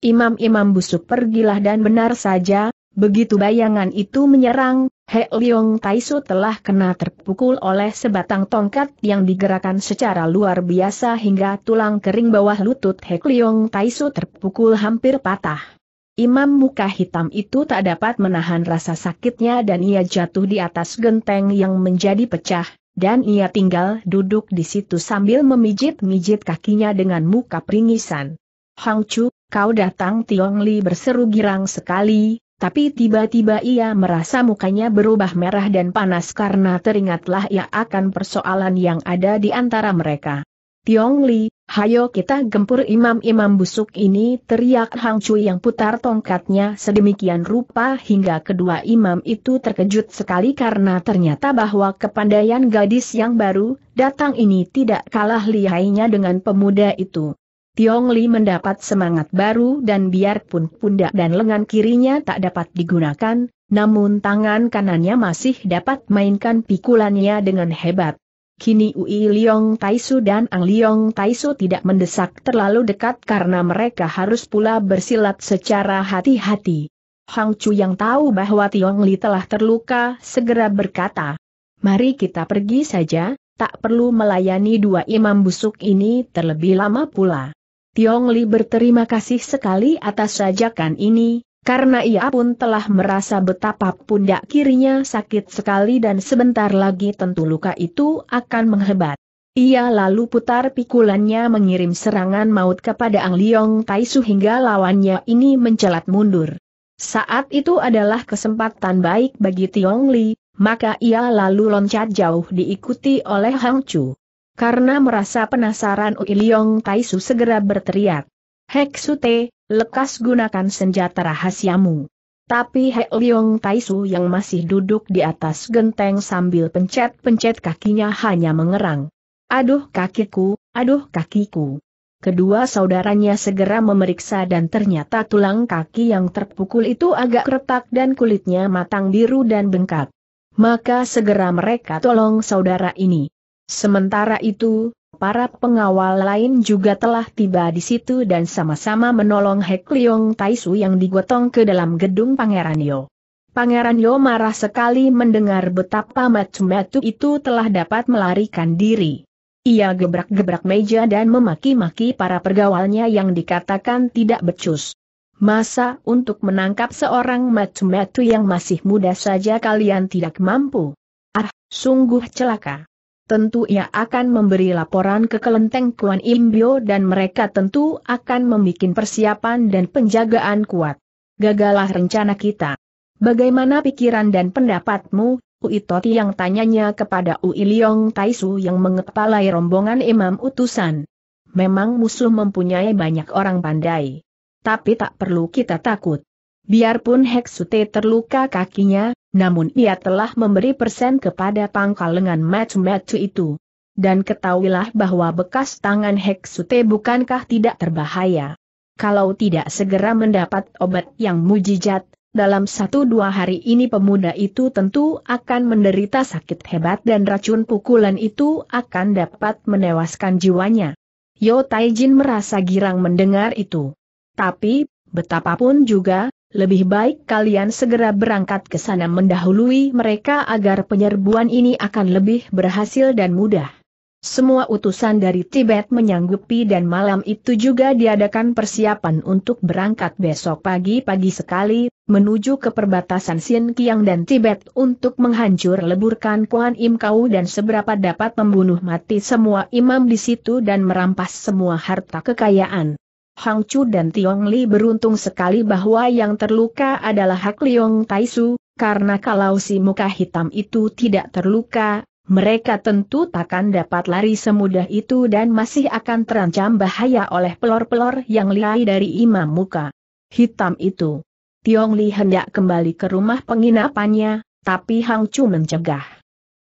Imam-imam busuk pergilah dan benar saja, begitu bayangan itu menyerang, He Leong Taisu telah kena terpukul oleh sebatang tongkat yang digerakkan secara luar biasa hingga tulang kering bawah lutut He Leong Taisu terpukul hampir patah. Imam muka hitam itu tak dapat menahan rasa sakitnya dan ia jatuh di atas genteng yang menjadi pecah, dan ia tinggal duduk di situ sambil memijit-mijit kakinya dengan muka peringisan. Hang Chu, kau datang Tiong Li berseru girang sekali, tapi tiba-tiba ia merasa mukanya berubah merah dan panas karena teringatlah ia akan persoalan yang ada di antara mereka. Tiong Li, Hayo kita gempur imam-imam busuk ini teriak Hang Cui yang putar tongkatnya sedemikian rupa hingga kedua imam itu terkejut sekali karena ternyata bahwa kepandaian gadis yang baru datang ini tidak kalah lihainya dengan pemuda itu. Tiong Li mendapat semangat baru dan biarpun pundak dan lengan kirinya tak dapat digunakan, namun tangan kanannya masih dapat mainkan pikulannya dengan hebat. Kini Ui Liong Taisu dan Ang Liong Taisu tidak mendesak terlalu dekat karena mereka harus pula bersilat secara hati-hati. Hang Chu yang tahu bahwa Tiong Li telah terluka segera berkata, Mari kita pergi saja, tak perlu melayani dua imam busuk ini terlebih lama pula. Tiong Li berterima kasih sekali atas sajakan ini, karena ia pun telah merasa betapa pundak kirinya sakit sekali dan sebentar lagi tentu luka itu akan menghebat. Ia lalu putar pikulannya mengirim serangan maut kepada Ang Liong Taisu hingga lawannya ini mencelat mundur. Saat itu adalah kesempatan baik bagi Tiong Li, maka ia lalu loncat jauh diikuti oleh Hang Chu. Karena merasa penasaran Ui Liong Taisu segera berteriak. Heksute, lekas gunakan senjata rahasiamu. Tapi Hek Leong Taisu yang masih duduk di atas genteng sambil pencet-pencet kakinya hanya mengerang. Aduh kakiku, aduh kakiku. Kedua saudaranya segera memeriksa dan ternyata tulang kaki yang terpukul itu agak retak dan kulitnya matang biru dan bengkak. Maka segera mereka tolong saudara ini. Sementara itu, Para pengawal lain juga telah tiba di situ dan sama-sama menolong Hek Liong Taisu yang digotong ke dalam gedung Pangeran Yo. Pangeran Yo marah sekali mendengar betapa Matsumetu itu telah dapat melarikan diri. Ia gebrak-gebrak meja dan memaki-maki para pergawalnya yang dikatakan tidak becus. Masa untuk menangkap seorang Matsumetu yang masih muda saja kalian tidak mampu? Ah, sungguh celaka tentu ia akan memberi laporan ke kelenteng Kuan Imbio dan mereka tentu akan membuat persiapan dan penjagaan kuat. Gagalah rencana kita. Bagaimana pikiran dan pendapatmu, Ui Toti yang tanyanya kepada Ui Liong Taisu yang mengepalai rombongan imam utusan. Memang musuh mempunyai banyak orang pandai. Tapi tak perlu kita takut. Biarpun Heksute terluka kakinya, namun ia telah memberi persen kepada pangkal lengan Matsumatsu itu. Dan ketahuilah bahwa bekas tangan Heksute bukankah tidak terbahaya. Kalau tidak segera mendapat obat yang mujijat, dalam satu dua hari ini pemuda itu tentu akan menderita sakit hebat dan racun pukulan itu akan dapat menewaskan jiwanya. Yo Taijin merasa girang mendengar itu. Tapi, betapapun juga, lebih baik kalian segera berangkat ke sana mendahului mereka agar penyerbuan ini akan lebih berhasil dan mudah. Semua utusan dari Tibet menyanggupi dan malam itu juga diadakan persiapan untuk berangkat besok pagi-pagi sekali, menuju ke perbatasan Xinjiang dan Tibet untuk menghancur leburkan Kuan Im Kau dan seberapa dapat membunuh mati semua imam di situ dan merampas semua harta kekayaan. Hang Chu dan Tiong Li beruntung sekali bahwa yang terluka adalah Hak Liong Taisu, karena kalau si muka hitam itu tidak terluka, mereka tentu takkan dapat lari semudah itu dan masih akan terancam bahaya oleh pelor-pelor yang liai dari imam muka hitam itu. Tiong Li hendak kembali ke rumah penginapannya, tapi Hang Chu mencegah.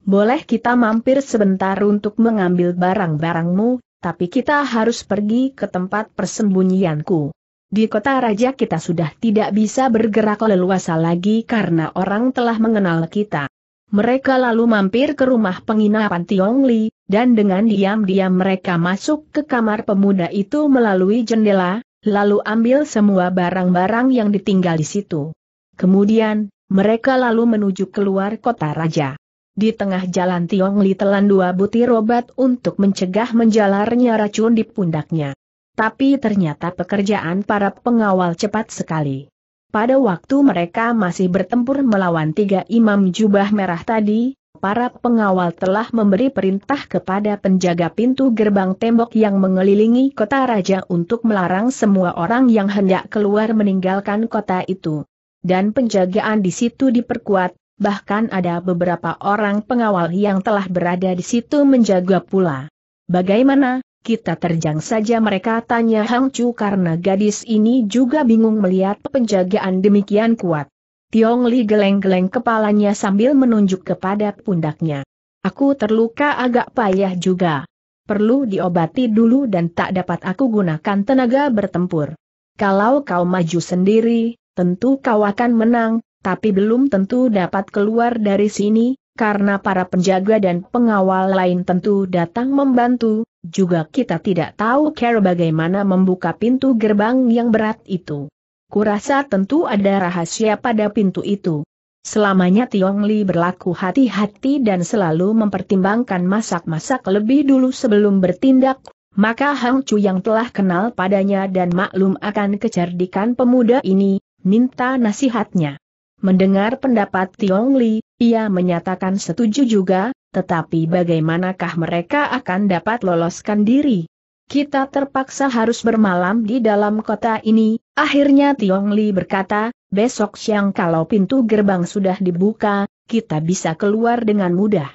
Boleh kita mampir sebentar untuk mengambil barang-barangmu, tapi kita harus pergi ke tempat persembunyianku. Di kota raja kita sudah tidak bisa bergerak leluasa lagi karena orang telah mengenal kita. Mereka lalu mampir ke rumah penginapan Tiong Li, dan dengan diam-diam mereka masuk ke kamar pemuda itu melalui jendela, lalu ambil semua barang-barang yang ditinggal di situ. Kemudian, mereka lalu menuju keluar kota raja. Di tengah jalan Tiong Li telan dua butir obat untuk mencegah menjalarnya racun di pundaknya. Tapi ternyata pekerjaan para pengawal cepat sekali. Pada waktu mereka masih bertempur melawan tiga imam jubah merah tadi, para pengawal telah memberi perintah kepada penjaga pintu gerbang tembok yang mengelilingi kota raja untuk melarang semua orang yang hendak keluar meninggalkan kota itu. Dan penjagaan di situ diperkuat, bahkan ada beberapa orang pengawal yang telah berada di situ menjaga pula. Bagaimana, kita terjang saja mereka tanya Hang Chu karena gadis ini juga bingung melihat penjagaan demikian kuat. Tiong Li geleng-geleng kepalanya sambil menunjuk kepada pundaknya. Aku terluka agak payah juga. Perlu diobati dulu dan tak dapat aku gunakan tenaga bertempur. Kalau kau maju sendiri, tentu kau akan menang, tapi belum tentu dapat keluar dari sini, karena para penjaga dan pengawal lain tentu datang membantu, juga kita tidak tahu cara bagaimana membuka pintu gerbang yang berat itu. Kurasa tentu ada rahasia pada pintu itu. Selamanya Tiong Li berlaku hati-hati dan selalu mempertimbangkan masak-masak lebih dulu sebelum bertindak, maka Hang Chu yang telah kenal padanya dan maklum akan kecerdikan pemuda ini, minta nasihatnya. Mendengar pendapat Tiong Li, ia menyatakan setuju juga, tetapi bagaimanakah mereka akan dapat loloskan diri? Kita terpaksa harus bermalam di dalam kota ini, akhirnya Tiong Li berkata, besok siang kalau pintu gerbang sudah dibuka, kita bisa keluar dengan mudah.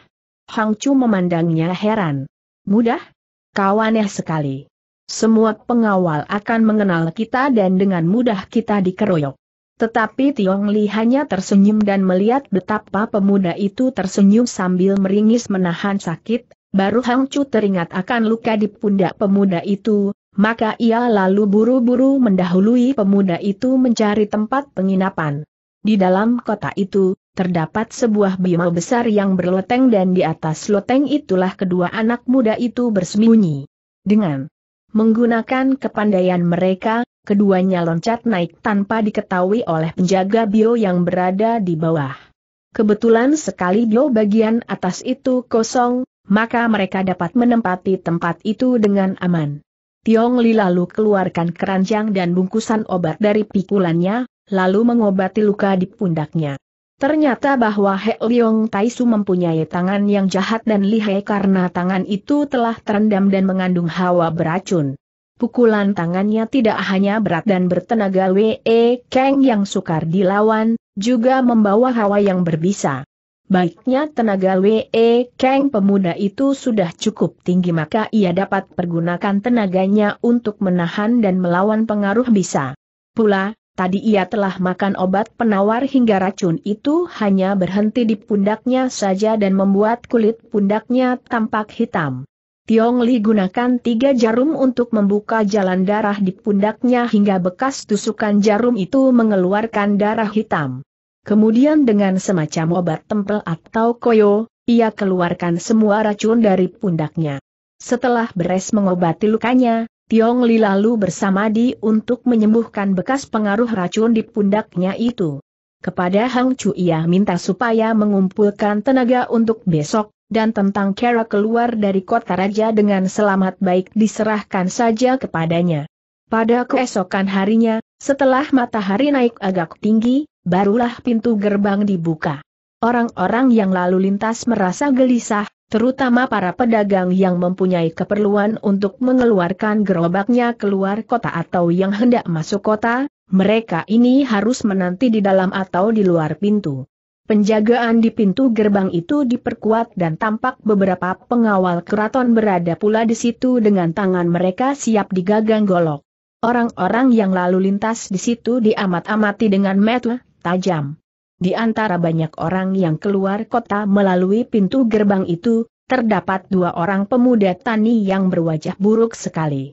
Hang Chu memandangnya heran. Mudah? Kau aneh sekali. Semua pengawal akan mengenal kita dan dengan mudah kita dikeroyok. Tetapi Tiong Li hanya tersenyum dan melihat betapa pemuda itu tersenyum sambil meringis menahan sakit, baru Hang Chu teringat akan luka di pundak pemuda itu, maka ia lalu buru-buru mendahului pemuda itu mencari tempat penginapan. Di dalam kota itu, terdapat sebuah bima besar yang berloteng dan di atas loteng itulah kedua anak muda itu bersembunyi. Dengan menggunakan kepandaian mereka, keduanya loncat naik tanpa diketahui oleh penjaga bio yang berada di bawah. Kebetulan sekali bio bagian atas itu kosong, maka mereka dapat menempati tempat itu dengan aman. Tiong Li lalu keluarkan keranjang dan bungkusan obat dari pikulannya, lalu mengobati luka di pundaknya. Ternyata bahwa He Liong Taisu mempunyai tangan yang jahat dan lihai karena tangan itu telah terendam dan mengandung hawa beracun pukulan tangannya tidak hanya berat dan bertenaga W.E. Kang yang sukar dilawan, juga membawa hawa yang berbisa. Baiknya tenaga W.E. Kang pemuda itu sudah cukup tinggi maka ia dapat pergunakan tenaganya untuk menahan dan melawan pengaruh bisa. Pula, tadi ia telah makan obat penawar hingga racun itu hanya berhenti di pundaknya saja dan membuat kulit pundaknya tampak hitam. Tiong Li gunakan tiga jarum untuk membuka jalan darah di pundaknya hingga bekas tusukan jarum itu mengeluarkan darah hitam. Kemudian dengan semacam obat tempel atau koyo, ia keluarkan semua racun dari pundaknya. Setelah beres mengobati lukanya, Tiong Li lalu bersama Di untuk menyembuhkan bekas pengaruh racun di pundaknya itu. Kepada Hang Chu ia minta supaya mengumpulkan tenaga untuk besok, dan tentang cara keluar dari kota raja dengan selamat baik diserahkan saja kepadanya. Pada keesokan harinya, setelah matahari naik agak tinggi, barulah pintu gerbang dibuka. Orang-orang yang lalu lintas merasa gelisah, terutama para pedagang yang mempunyai keperluan untuk mengeluarkan gerobaknya keluar kota atau yang hendak masuk kota, mereka ini harus menanti di dalam atau di luar pintu. Penjagaan di pintu gerbang itu diperkuat dan tampak beberapa pengawal keraton berada pula di situ dengan tangan mereka siap digagang golok. Orang-orang yang lalu lintas di situ diamat-amati dengan mata tajam. Di antara banyak orang yang keluar kota melalui pintu gerbang itu, terdapat dua orang pemuda tani yang berwajah buruk sekali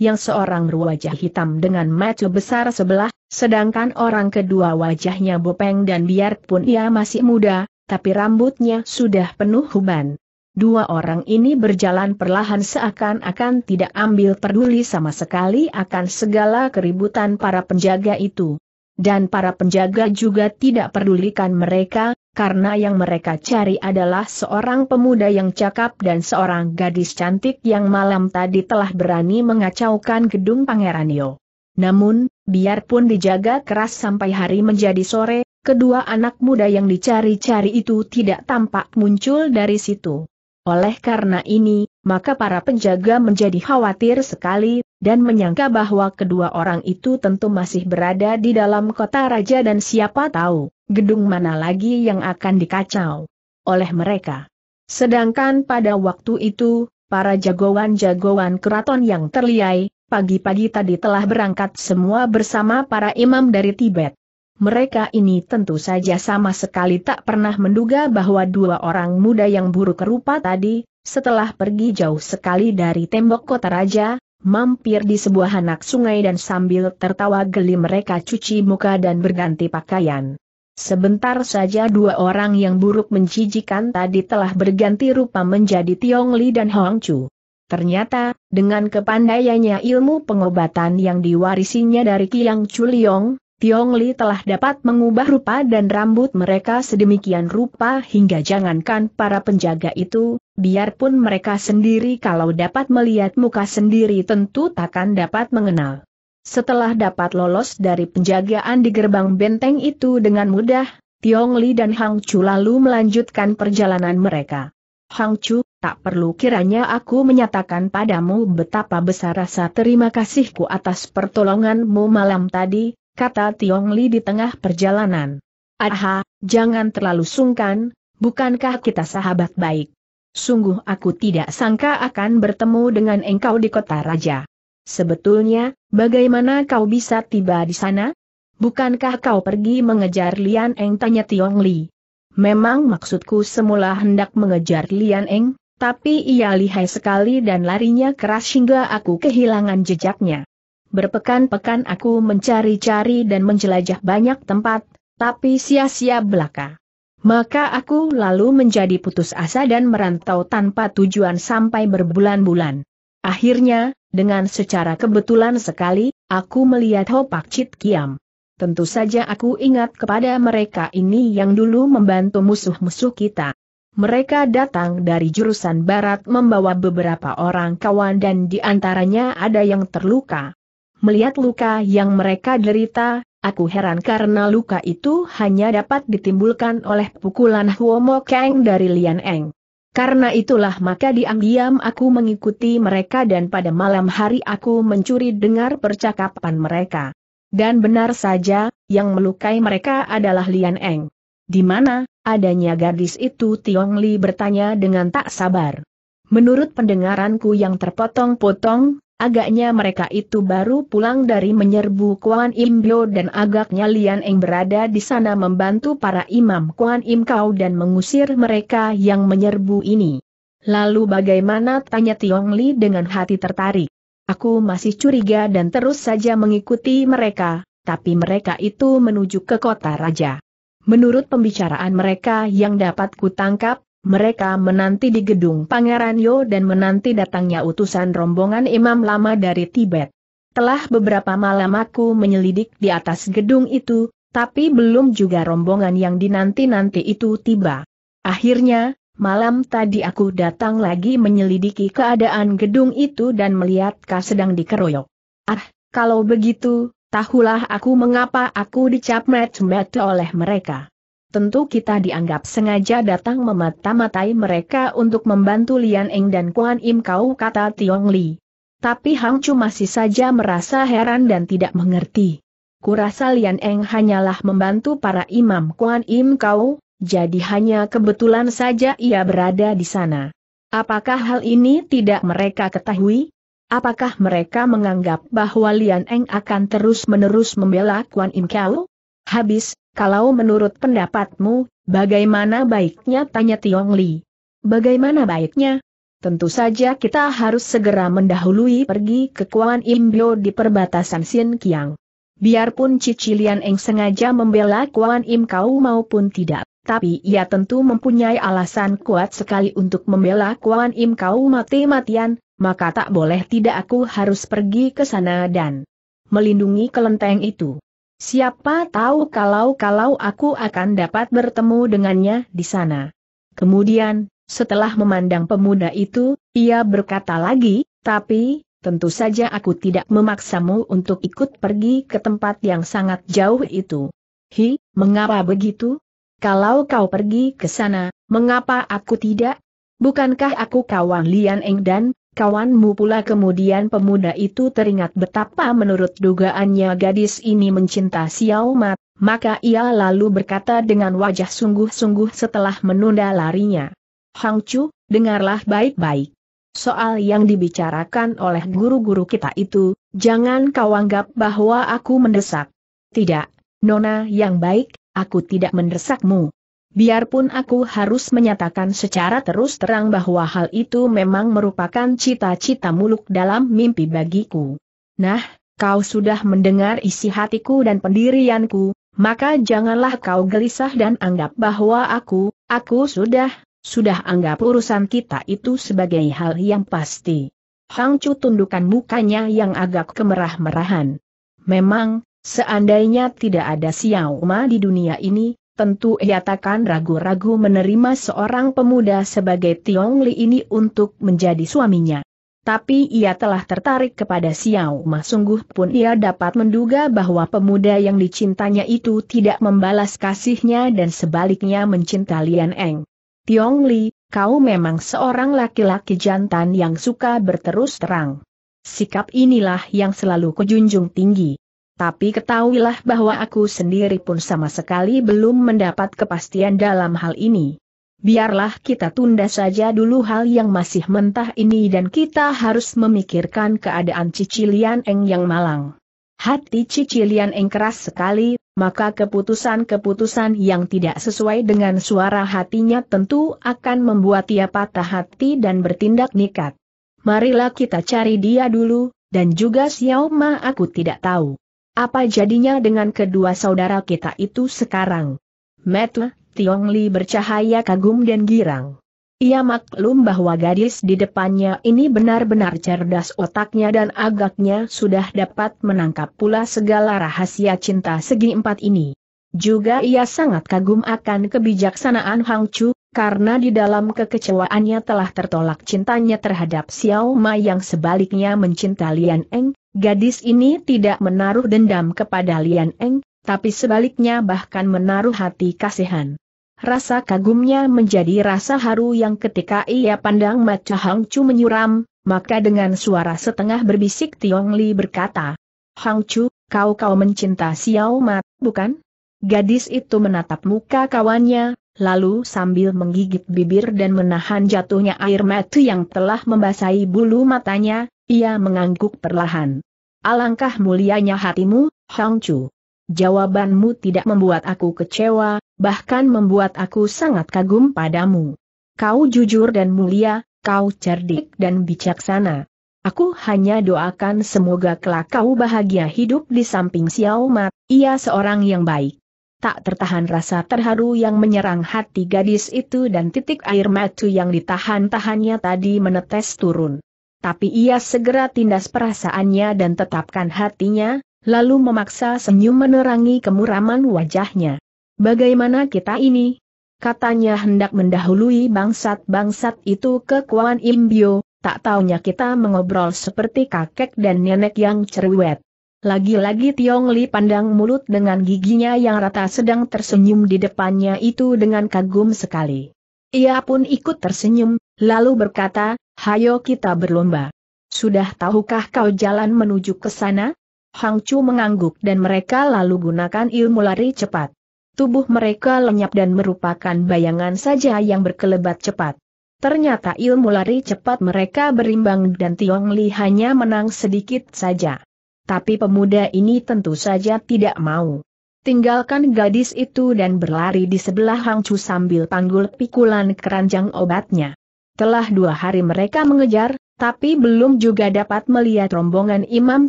yang seorang berwajah hitam dengan mata besar sebelah, sedangkan orang kedua wajahnya bopeng dan biarpun ia masih muda, tapi rambutnya sudah penuh huban. Dua orang ini berjalan perlahan seakan-akan tidak ambil peduli sama sekali akan segala keributan para penjaga itu. Dan para penjaga juga tidak pedulikan mereka, karena yang mereka cari adalah seorang pemuda yang cakap dan seorang gadis cantik yang malam tadi telah berani mengacaukan gedung Pangeran Yo. Namun, biarpun dijaga keras sampai hari menjadi sore, kedua anak muda yang dicari-cari itu tidak tampak muncul dari situ. Oleh karena ini, maka para penjaga menjadi khawatir sekali, dan menyangka bahwa kedua orang itu tentu masih berada di dalam kota raja dan siapa tahu gedung mana lagi yang akan dikacau oleh mereka. Sedangkan pada waktu itu, para jagoan-jagoan keraton yang terliai, pagi-pagi tadi telah berangkat semua bersama para imam dari Tibet. Mereka ini tentu saja sama sekali tak pernah menduga bahwa dua orang muda yang buruk rupa tadi, setelah pergi jauh sekali dari tembok kota raja, mampir di sebuah anak sungai dan sambil tertawa geli mereka cuci muka dan berganti pakaian. Sebentar saja dua orang yang buruk menjijikan tadi telah berganti rupa menjadi Tiong Li dan Hong Chu. Ternyata, dengan kepandaiannya ilmu pengobatan yang diwarisinya dari Kiang Chu Liong, Tiong Li telah dapat mengubah rupa dan rambut mereka sedemikian rupa hingga jangankan para penjaga itu, biarpun mereka sendiri kalau dapat melihat muka sendiri tentu takkan dapat mengenal. Setelah dapat lolos dari penjagaan di gerbang benteng itu dengan mudah, Tiong Li dan Hang Chu lalu melanjutkan perjalanan mereka. Hang Chu, tak perlu kiranya aku menyatakan padamu betapa besar rasa terima kasihku atas pertolonganmu malam tadi, kata Tiong Li di tengah perjalanan. Aha, jangan terlalu sungkan, bukankah kita sahabat baik? Sungguh aku tidak sangka akan bertemu dengan engkau di kota raja. Sebetulnya, bagaimana kau bisa tiba di sana? Bukankah kau pergi mengejar Lian Eng? Tanya Tiong Li. Memang maksudku semula hendak mengejar Lian Eng, tapi ia lihai sekali dan larinya keras hingga aku kehilangan jejaknya. Berpekan-pekan aku mencari-cari dan menjelajah banyak tempat, tapi sia-sia belaka. Maka aku lalu menjadi putus asa dan merantau tanpa tujuan sampai berbulan-bulan. Akhirnya, dengan secara kebetulan sekali, aku melihat Hopak Chit Kiam. Tentu saja aku ingat kepada mereka ini yang dulu membantu musuh-musuh kita. Mereka datang dari jurusan barat membawa beberapa orang kawan dan di antaranya ada yang terluka. Melihat luka yang mereka derita, aku heran karena luka itu hanya dapat ditimbulkan oleh pukulan Huomo Kang dari Lian Eng. Karena itulah maka diam-diam aku mengikuti mereka dan pada malam hari aku mencuri dengar percakapan mereka. Dan benar saja, yang melukai mereka adalah Lian Eng. Di mana, adanya gadis itu Tiong Li bertanya dengan tak sabar. Menurut pendengaranku yang terpotong-potong, Agaknya mereka itu baru pulang dari menyerbu Kuan Im Bio dan agaknya Lian Eng berada di sana membantu para imam Kuan Im Kau dan mengusir mereka yang menyerbu ini. Lalu bagaimana tanya Tiong Li dengan hati tertarik. Aku masih curiga dan terus saja mengikuti mereka, tapi mereka itu menuju ke kota raja. Menurut pembicaraan mereka yang dapat kutangkap, mereka menanti di gedung Pangeran Yo dan menanti datangnya utusan rombongan imam lama dari Tibet. Telah beberapa malam aku menyelidik di atas gedung itu, tapi belum juga rombongan yang dinanti-nanti itu tiba. Akhirnya, malam tadi aku datang lagi menyelidiki keadaan gedung itu dan melihat kau sedang dikeroyok. Ah, kalau begitu, tahulah aku mengapa aku dicap met oleh mereka tentu kita dianggap sengaja datang memata-matai mereka untuk membantu Lian Eng dan Kuan Im Kau kata Tiong Li. Tapi Hang Chu masih saja merasa heran dan tidak mengerti. Kurasa Lian Eng hanyalah membantu para imam Kuan Im Kau, jadi hanya kebetulan saja ia berada di sana. Apakah hal ini tidak mereka ketahui? Apakah mereka menganggap bahwa Lian Eng akan terus-menerus membela Kuan Im Kau? Habis, kalau menurut pendapatmu, bagaimana baiknya tanya Tiong Li? Bagaimana baiknya? Tentu saja kita harus segera mendahului pergi ke Kuan Imbio di perbatasan Sin Kiang. Biarpun Cicilian Eng sengaja membela Kuan Im Kau maupun tidak, tapi ia tentu mempunyai alasan kuat sekali untuk membela Kuan Im Kau mati-matian, maka tak boleh tidak aku harus pergi ke sana dan melindungi kelenteng itu. Siapa tahu kalau-kalau aku akan dapat bertemu dengannya di sana. Kemudian, setelah memandang pemuda itu, ia berkata lagi, tapi, tentu saja aku tidak memaksamu untuk ikut pergi ke tempat yang sangat jauh itu. Hi, mengapa begitu? Kalau kau pergi ke sana, mengapa aku tidak? Bukankah aku kawan Lian Eng dan Kawanmu pula kemudian pemuda itu teringat betapa menurut dugaannya gadis ini mencinta Xiao Mat, maka ia lalu berkata dengan wajah sungguh-sungguh setelah menunda larinya. Hang Chu, dengarlah baik-baik. Soal yang dibicarakan oleh guru-guru kita itu, jangan kau anggap bahwa aku mendesak. Tidak, Nona yang baik, aku tidak mendesakmu. Biarpun aku harus menyatakan secara terus terang bahwa hal itu memang merupakan cita-cita muluk dalam mimpi bagiku. Nah, kau sudah mendengar isi hatiku dan pendirianku, maka janganlah kau gelisah dan anggap bahwa aku, aku sudah, sudah anggap urusan kita itu sebagai hal yang pasti. Hang Chu tundukan mukanya yang agak kemerah-merahan. Memang, seandainya tidak ada Xiao Ma di dunia ini, tentu ia takkan ragu-ragu menerima seorang pemuda sebagai Tiong Li ini untuk menjadi suaminya. Tapi ia telah tertarik kepada Xiao Ma sungguh pun ia dapat menduga bahwa pemuda yang dicintanya itu tidak membalas kasihnya dan sebaliknya mencinta Lian Eng. Tiong Li, kau memang seorang laki-laki jantan yang suka berterus terang. Sikap inilah yang selalu kujunjung tinggi tapi ketahuilah bahwa aku sendiri pun sama sekali belum mendapat kepastian dalam hal ini. Biarlah kita tunda saja dulu hal yang masih mentah ini dan kita harus memikirkan keadaan Cicilian Eng yang malang. Hati Cicilian Eng keras sekali, maka keputusan-keputusan yang tidak sesuai dengan suara hatinya tentu akan membuat ia patah hati dan bertindak nikat. Marilah kita cari dia dulu, dan juga Xiao Ma aku tidak tahu. Apa jadinya dengan kedua saudara kita itu sekarang? Metu, Tiong Li bercahaya kagum dan girang. Ia maklum bahwa gadis di depannya ini benar-benar cerdas otaknya dan agaknya sudah dapat menangkap pula segala rahasia cinta segi empat ini. Juga ia sangat kagum akan kebijaksanaan Hang Chu, karena di dalam kekecewaannya telah tertolak cintanya terhadap Xiao Ma yang sebaliknya mencintai Lian Eng, Gadis ini tidak menaruh dendam kepada Lian Eng, tapi sebaliknya bahkan menaruh hati kasihan. Rasa kagumnya menjadi rasa haru yang ketika ia pandang Maca Hang Chu menyuram, maka dengan suara setengah berbisik Tiong Li berkata, Hang Chu, kau-kau mencinta Xiao Mat, bukan? Gadis itu menatap muka kawannya, lalu sambil menggigit bibir dan menahan jatuhnya air mata yang telah membasahi bulu matanya, ia mengangguk perlahan. Alangkah mulianya hatimu, Hang Chu. Jawabanmu tidak membuat aku kecewa, bahkan membuat aku sangat kagum padamu. Kau jujur dan mulia, kau cerdik dan bijaksana. Aku hanya doakan semoga kelak kau bahagia hidup di samping Xiao Mat, ia seorang yang baik. Tak tertahan rasa terharu yang menyerang hati gadis itu dan titik air matu yang ditahan-tahannya tadi menetes turun. Tapi ia segera tindas perasaannya dan tetapkan hatinya, lalu memaksa senyum menerangi kemuraman wajahnya. Bagaimana kita ini? Katanya hendak mendahului bangsat-bangsat itu ke Kuan Imbio, tak taunya kita mengobrol seperti kakek dan nenek yang cerewet. Lagi-lagi Tiong Li pandang mulut dengan giginya yang rata sedang tersenyum di depannya itu dengan kagum sekali. Ia pun ikut tersenyum, Lalu berkata, hayo kita berlomba. Sudah tahukah kau jalan menuju ke sana? Hang Chu mengangguk dan mereka lalu gunakan ilmu lari cepat. Tubuh mereka lenyap dan merupakan bayangan saja yang berkelebat cepat. Ternyata ilmu lari cepat mereka berimbang dan Tiong Li hanya menang sedikit saja. Tapi pemuda ini tentu saja tidak mau. Tinggalkan gadis itu dan berlari di sebelah Hang Chu sambil panggul pikulan keranjang obatnya. Telah dua hari mereka mengejar, tapi belum juga dapat melihat rombongan Imam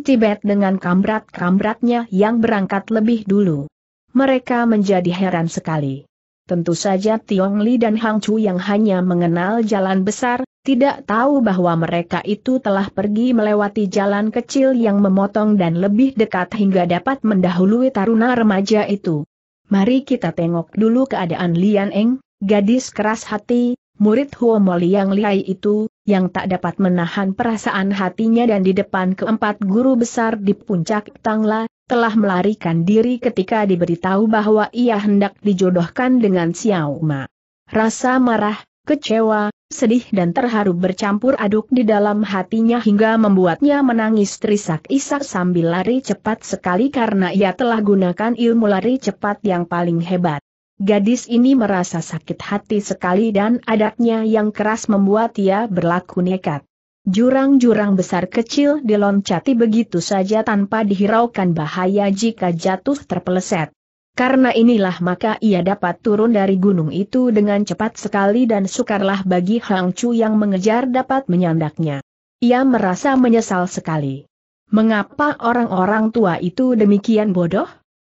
Tibet dengan kamrat-kamratnya yang berangkat lebih dulu. Mereka menjadi heran sekali. Tentu saja Tiong Li dan Hang Chu yang hanya mengenal jalan besar, tidak tahu bahwa mereka itu telah pergi melewati jalan kecil yang memotong dan lebih dekat hingga dapat mendahului taruna remaja itu. Mari kita tengok dulu keadaan Lian Eng, gadis keras hati, Murid Huomoli yang liai itu, yang tak dapat menahan perasaan hatinya dan di depan keempat guru besar di puncak Tangla, telah melarikan diri ketika diberitahu bahwa ia hendak dijodohkan dengan Xiao Ma. Rasa marah, kecewa, sedih dan terharu bercampur aduk di dalam hatinya hingga membuatnya menangis terisak-isak sambil lari cepat sekali karena ia telah gunakan ilmu lari cepat yang paling hebat. Gadis ini merasa sakit hati sekali dan adatnya yang keras membuat ia berlaku nekat. Jurang-jurang besar kecil diloncati begitu saja tanpa dihiraukan bahaya jika jatuh terpeleset. Karena inilah maka ia dapat turun dari gunung itu dengan cepat sekali dan sukarlah bagi Hang Chu yang mengejar dapat menyandaknya. Ia merasa menyesal sekali. Mengapa orang-orang tua itu demikian bodoh?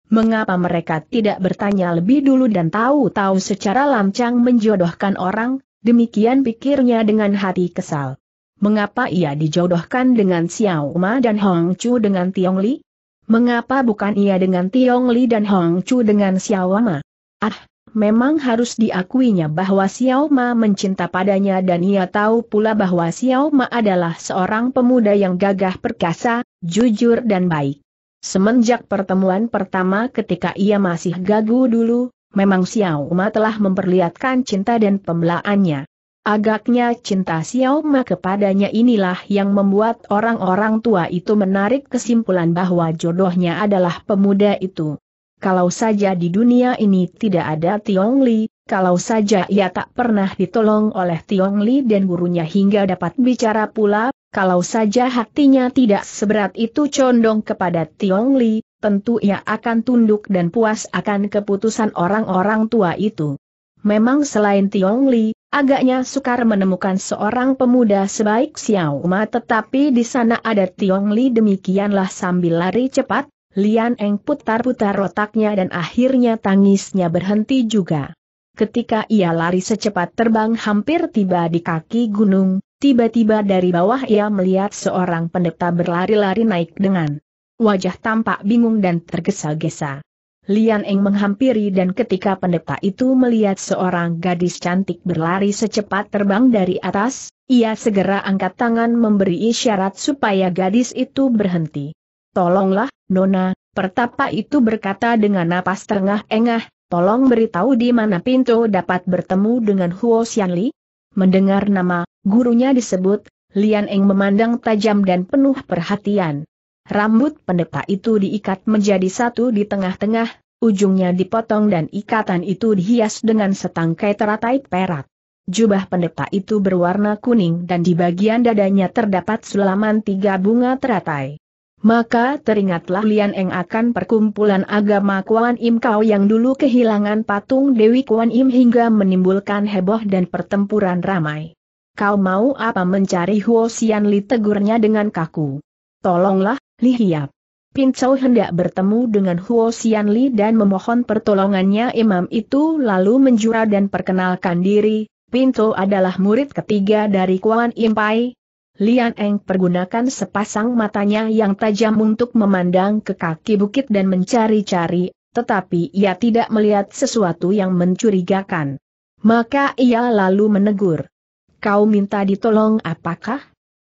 Mengapa mereka tidak bertanya lebih dulu dan tahu-tahu secara lancang menjodohkan orang, demikian pikirnya dengan hati kesal. Mengapa ia dijodohkan dengan Xiao Ma dan Hong Chu dengan Tiong Li? Mengapa bukan ia dengan Tiong Li dan Hong Chu dengan Xiao Ma? Ah, memang harus diakuinya bahwa Xiao Ma mencinta padanya dan ia tahu pula bahwa Xiao Ma adalah seorang pemuda yang gagah perkasa, jujur dan baik. Semenjak pertemuan pertama ketika ia masih gagu dulu, memang Xiao Ma telah memperlihatkan cinta dan pembelaannya. Agaknya cinta Xiao Ma kepadanya inilah yang membuat orang-orang tua itu menarik kesimpulan bahwa jodohnya adalah pemuda itu. Kalau saja di dunia ini tidak ada Tiong Li, kalau saja ia tak pernah ditolong oleh Tiong Li dan gurunya hingga dapat bicara pula, kalau saja hatinya tidak seberat itu condong kepada Tiong Li, tentu ia akan tunduk dan puas akan keputusan orang-orang tua itu. Memang selain Tiong Li, agaknya sukar menemukan seorang pemuda sebaik Xiao Ma tetapi di sana ada Tiong Li demikianlah sambil lari cepat, Lian Eng putar-putar otaknya dan akhirnya tangisnya berhenti juga. Ketika ia lari secepat terbang hampir tiba di kaki gunung, Tiba-tiba dari bawah ia melihat seorang pendeta berlari-lari naik dengan wajah tampak bingung dan tergesa-gesa. Lian Eng menghampiri dan ketika pendeta itu melihat seorang gadis cantik berlari secepat terbang dari atas, ia segera angkat tangan memberi isyarat supaya gadis itu berhenti. Tolonglah, Nona, pertapa itu berkata dengan napas terengah-engah, tolong beritahu di mana pintu dapat bertemu dengan Huo Xianli, Mendengar nama, gurunya disebut, Lian Eng memandang tajam dan penuh perhatian. Rambut pendeta itu diikat menjadi satu di tengah-tengah, ujungnya dipotong dan ikatan itu dihias dengan setangkai teratai perak. Jubah pendeta itu berwarna kuning dan di bagian dadanya terdapat sulaman tiga bunga teratai. Maka teringatlah Lian Eng akan perkumpulan agama Kuan Im Kau yang dulu kehilangan patung Dewi Kuan Im hingga menimbulkan heboh dan pertempuran ramai. Kau mau apa mencari Huo Xian Li tegurnya dengan kaku. Tolonglah, Li Hiap. Pin Chau hendak bertemu dengan Huo Xian Li dan memohon pertolongannya imam itu lalu menjura dan perkenalkan diri, Pinto adalah murid ketiga dari Kuan Impai, Lian Eng pergunakan sepasang matanya yang tajam untuk memandang ke kaki bukit dan mencari-cari, tetapi ia tidak melihat sesuatu yang mencurigakan. Maka ia lalu menegur. Kau minta ditolong apakah?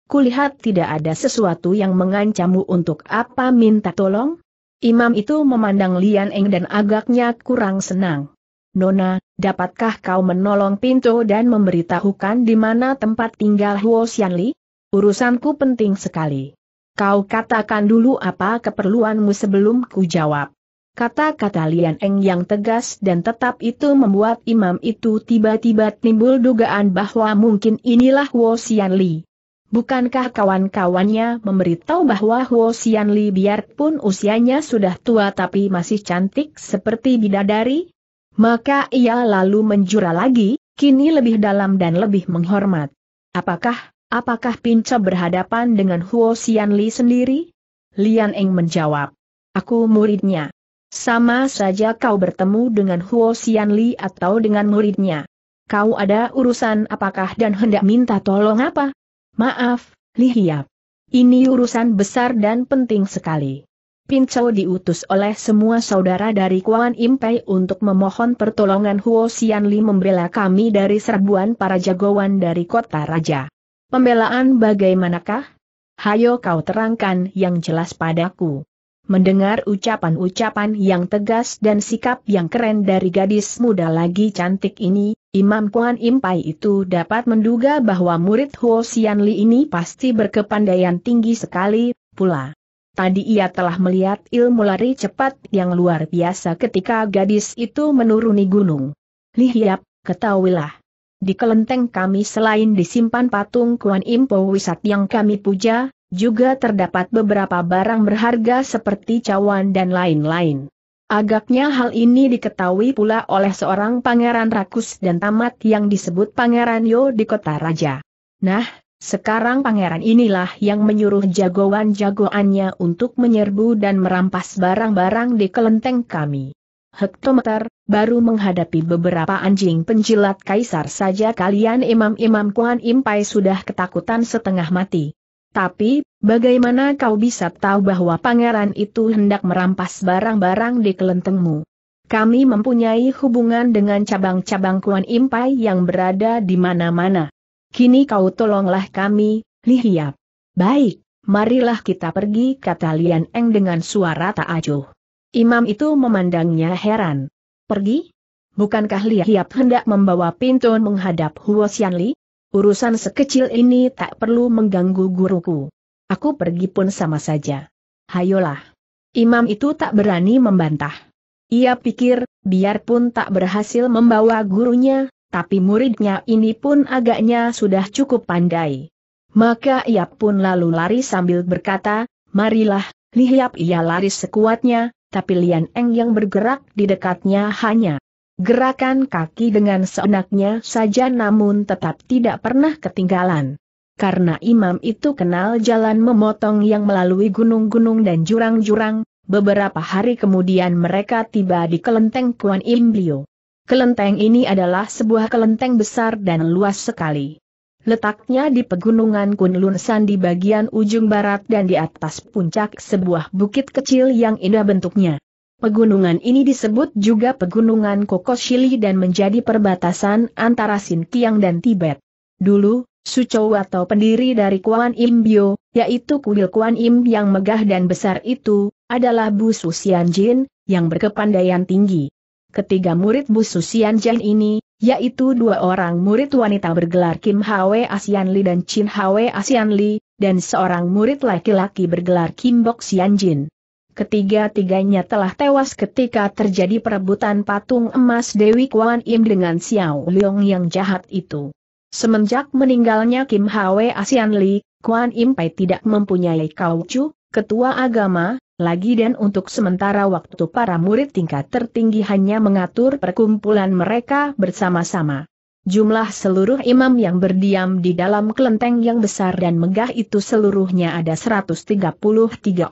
Kulihat tidak ada sesuatu yang mengancammu untuk apa minta tolong? Imam itu memandang Lian Eng dan agaknya kurang senang. Nona, dapatkah kau menolong pintu dan memberitahukan di mana tempat tinggal Huo Xianli? Urusanku penting sekali. Kau katakan dulu apa keperluanmu sebelum ku jawab. Kata-kata Lian Eng yang tegas dan tetap itu membuat imam itu tiba-tiba timbul dugaan bahwa mungkin inilah Huo Xian Li. Bukankah kawan-kawannya memberitahu bahwa Huo Xian Li biarpun usianya sudah tua tapi masih cantik seperti bidadari? Maka ia lalu menjura lagi, kini lebih dalam dan lebih menghormat. Apakah Apakah Pinca berhadapan dengan Huo Xian Li sendiri? Lian Eng menjawab. Aku muridnya. Sama saja kau bertemu dengan Huo Xian Li atau dengan muridnya. Kau ada urusan apakah dan hendak minta tolong apa? Maaf, Li Hiap. Ini urusan besar dan penting sekali. Pincau diutus oleh semua saudara dari Kuan Impai untuk memohon pertolongan Huo Xian Li membela kami dari serbuan para jagoan dari kota raja. Pembelaan bagaimanakah? Hayo kau terangkan yang jelas padaku. Mendengar ucapan-ucapan yang tegas dan sikap yang keren dari gadis muda lagi cantik ini, Imam Kuan Impai itu dapat menduga bahwa murid Huo Xian Li ini pasti berkepandaian tinggi sekali, pula. Tadi ia telah melihat ilmu lari cepat yang luar biasa ketika gadis itu menuruni gunung. Lihiap, ketahuilah, di kelenteng kami selain disimpan patung Kuan Impo Wisat yang kami puja, juga terdapat beberapa barang berharga seperti cawan dan lain-lain. Agaknya hal ini diketahui pula oleh seorang pangeran rakus dan tamat yang disebut Pangeran Yo di kota raja. Nah, sekarang pangeran inilah yang menyuruh jagoan-jagoannya untuk menyerbu dan merampas barang-barang di kelenteng kami. Hektometer, baru menghadapi beberapa anjing penjilat kaisar saja kalian imam-imam Kuan Impai sudah ketakutan setengah mati. Tapi, bagaimana kau bisa tahu bahwa pangeran itu hendak merampas barang-barang di kelentengmu? Kami mempunyai hubungan dengan cabang-cabang Kuan Impai yang berada di mana-mana. Kini kau tolonglah kami, Lihiap. Baik, marilah kita pergi kata Lian Eng dengan suara tak acuh. Imam itu memandangnya heran. Pergi? Bukankah Lia Hiap hendak membawa pintu menghadap Huo Xianli? Urusan sekecil ini tak perlu mengganggu guruku. Aku pergi pun sama saja. Hayolah. Imam itu tak berani membantah. Ia pikir, biarpun tak berhasil membawa gurunya, tapi muridnya ini pun agaknya sudah cukup pandai. Maka ia pun lalu lari sambil berkata, marilah, lihat ia lari sekuatnya, tapi Lian Eng yang bergerak di dekatnya hanya gerakan kaki dengan seenaknya saja namun tetap tidak pernah ketinggalan. Karena imam itu kenal jalan memotong yang melalui gunung-gunung dan jurang-jurang, beberapa hari kemudian mereka tiba di kelenteng Kuan Imbrio. Kelenteng ini adalah sebuah kelenteng besar dan luas sekali. Letaknya di pegunungan Kunlunsan di bagian ujung barat dan di atas puncak sebuah bukit kecil yang indah bentuknya. Pegunungan ini disebut juga Pegunungan Kokoshili dan menjadi perbatasan antara Xinjiang dan Tibet. Dulu, suco atau pendiri dari Kuan Im Bio, yaitu kuil Kuan Im yang megah dan besar itu, adalah Bu Susian Jin, yang berkepandaian tinggi. Ketiga murid Bu Susian Jin ini, yaitu dua orang murid wanita bergelar Kim Hwe Asian Lee dan Chin Hwe Asian Lee, dan seorang murid laki-laki bergelar Kim Bok Sian Jin. Ketiga-tiganya telah tewas ketika terjadi perebutan patung emas Dewi Kwan Im dengan Xiao Leong yang jahat itu. Semenjak meninggalnya Kim Hwe Asian Lee, Kwan Im Pai tidak mempunyai kaucu, ketua agama, lagi dan untuk sementara waktu para murid tingkat tertinggi hanya mengatur perkumpulan mereka bersama-sama. Jumlah seluruh imam yang berdiam di dalam kelenteng yang besar dan megah itu seluruhnya ada 133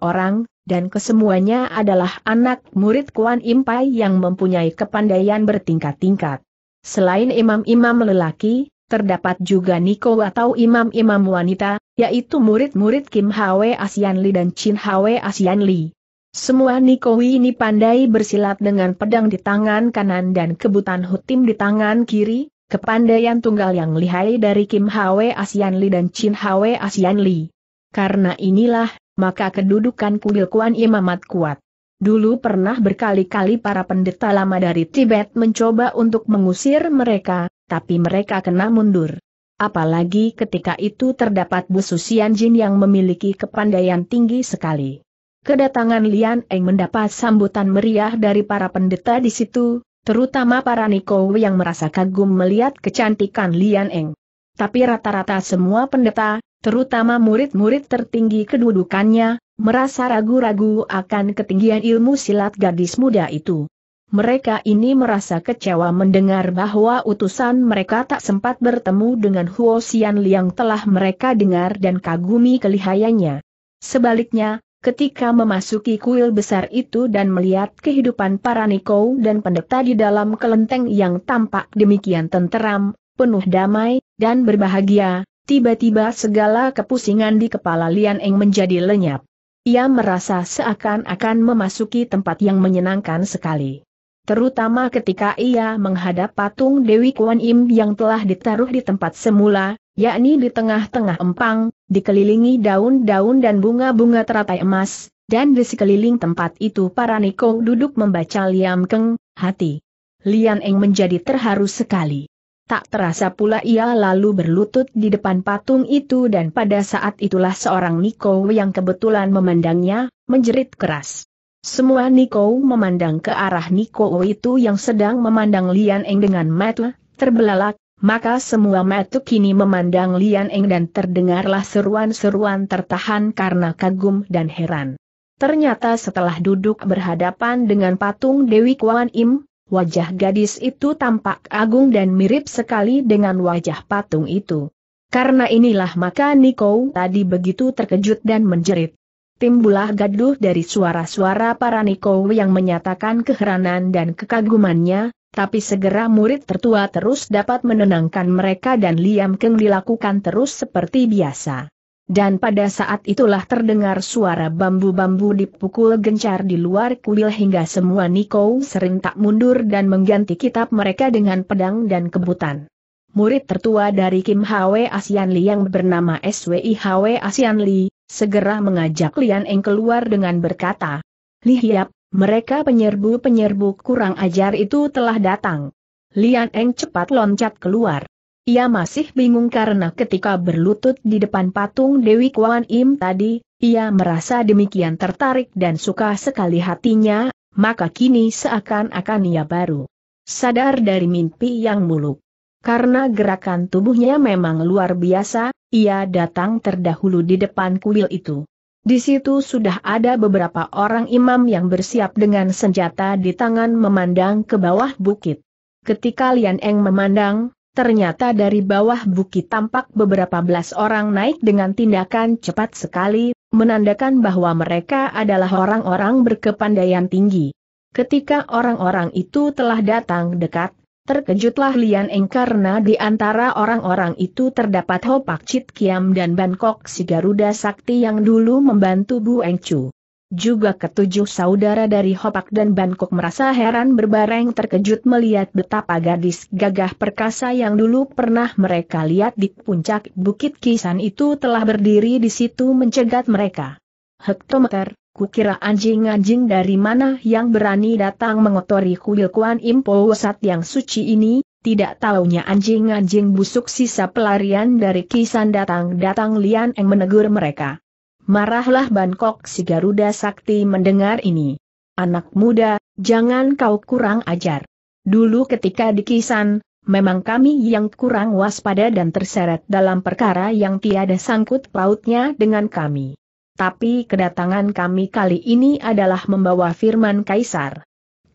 orang, dan kesemuanya adalah anak murid Kuan Impai yang mempunyai kepandaian bertingkat-tingkat. Selain imam-imam lelaki, Terdapat juga Niko atau imam-imam wanita, yaitu murid-murid Kim Hwe Asian Li dan Chin Hwe Asian Li. Semua Niko ini pandai bersilat dengan pedang di tangan kanan dan kebutan hutim di tangan kiri, kepandaian tunggal yang lihai dari Kim Hwe Asian Li dan Chin Hwe Asian Li. Karena inilah, maka kedudukan kuil Kuan Imamat kuat. Dulu pernah berkali-kali para pendeta lama dari Tibet mencoba untuk mengusir mereka, tapi mereka kena mundur. Apalagi ketika itu terdapat Susian Jin yang memiliki kepandaian tinggi sekali. Kedatangan Lian Eng mendapat sambutan meriah dari para pendeta di situ, terutama para Niko yang merasa kagum melihat kecantikan Lian Eng. Tapi rata-rata semua pendeta, terutama murid-murid tertinggi kedudukannya, merasa ragu-ragu akan ketinggian ilmu silat gadis muda itu. Mereka ini merasa kecewa mendengar bahwa utusan mereka tak sempat bertemu dengan Huo Xian Liang telah mereka dengar dan kagumi kelihayanya. Sebaliknya, ketika memasuki kuil besar itu dan melihat kehidupan para Niko dan pendeta di dalam kelenteng yang tampak demikian tenteram, penuh damai, dan berbahagia, tiba-tiba segala kepusingan di kepala Lian Eng menjadi lenyap. Ia merasa seakan-akan memasuki tempat yang menyenangkan sekali terutama ketika ia menghadap patung Dewi Kuan Im yang telah ditaruh di tempat semula, yakni di tengah-tengah empang, dikelilingi daun-daun dan bunga-bunga teratai emas, dan di sekeliling tempat itu para Niko duduk membaca Liam Keng, hati. Lian Eng menjadi terharu sekali. Tak terasa pula ia lalu berlutut di depan patung itu dan pada saat itulah seorang Niko yang kebetulan memandangnya, menjerit keras. Semua Niko memandang ke arah Niko itu yang sedang memandang Lian Eng dengan mata terbelalak, maka semua mata kini memandang Lian Eng dan terdengarlah seruan-seruan tertahan karena kagum dan heran. Ternyata setelah duduk berhadapan dengan patung Dewi Kuan Im, wajah gadis itu tampak agung dan mirip sekali dengan wajah patung itu. Karena inilah maka Niko tadi begitu terkejut dan menjerit timbulah gaduh dari suara-suara para Niko yang menyatakan keheranan dan kekagumannya, tapi segera murid tertua terus dapat menenangkan mereka dan Liam Keng dilakukan terus seperti biasa. Dan pada saat itulah terdengar suara bambu-bambu dipukul gencar di luar kuil hingga semua Niko serentak mundur dan mengganti kitab mereka dengan pedang dan kebutan. Murid tertua dari Kim Hwe Asian Li yang bernama SWI Hwe Asian Li, segera mengajak Lian Eng keluar dengan berkata, Lihiap, mereka penyerbu-penyerbu kurang ajar itu telah datang. Lian Eng cepat loncat keluar. Ia masih bingung karena ketika berlutut di depan patung Dewi Kuan Im tadi, ia merasa demikian tertarik dan suka sekali hatinya, maka kini seakan-akan ia baru sadar dari mimpi yang muluk. Karena gerakan tubuhnya memang luar biasa, ia datang terdahulu di depan kuil itu. Di situ sudah ada beberapa orang imam yang bersiap dengan senjata di tangan memandang ke bawah bukit. Ketika Lian Eng memandang, ternyata dari bawah bukit tampak beberapa belas orang naik dengan tindakan cepat sekali, menandakan bahwa mereka adalah orang-orang berkepandaian tinggi. Ketika orang-orang itu telah datang dekat, Terkejutlah Lian Eng karena di antara orang-orang itu terdapat Hopak Chit Kiam dan Bangkok si Garuda Sakti yang dulu membantu Bu Eng Chu. Juga ketujuh saudara dari Hopak dan Bangkok merasa heran berbareng terkejut melihat betapa gadis gagah perkasa yang dulu pernah mereka lihat di puncak Bukit Kisan itu telah berdiri di situ mencegat mereka. Hektometer, Kukira anjing-anjing dari mana yang berani datang mengotori kuil Kuan Impo Sat yang suci ini, tidak taunya anjing-anjing busuk sisa pelarian dari kisan datang-datang Lian yang menegur mereka. Marahlah Bangkok si Garuda Sakti mendengar ini. Anak muda, jangan kau kurang ajar. Dulu ketika di kisan, memang kami yang kurang waspada dan terseret dalam perkara yang tiada sangkut pautnya dengan kami tapi kedatangan kami kali ini adalah membawa firman Kaisar.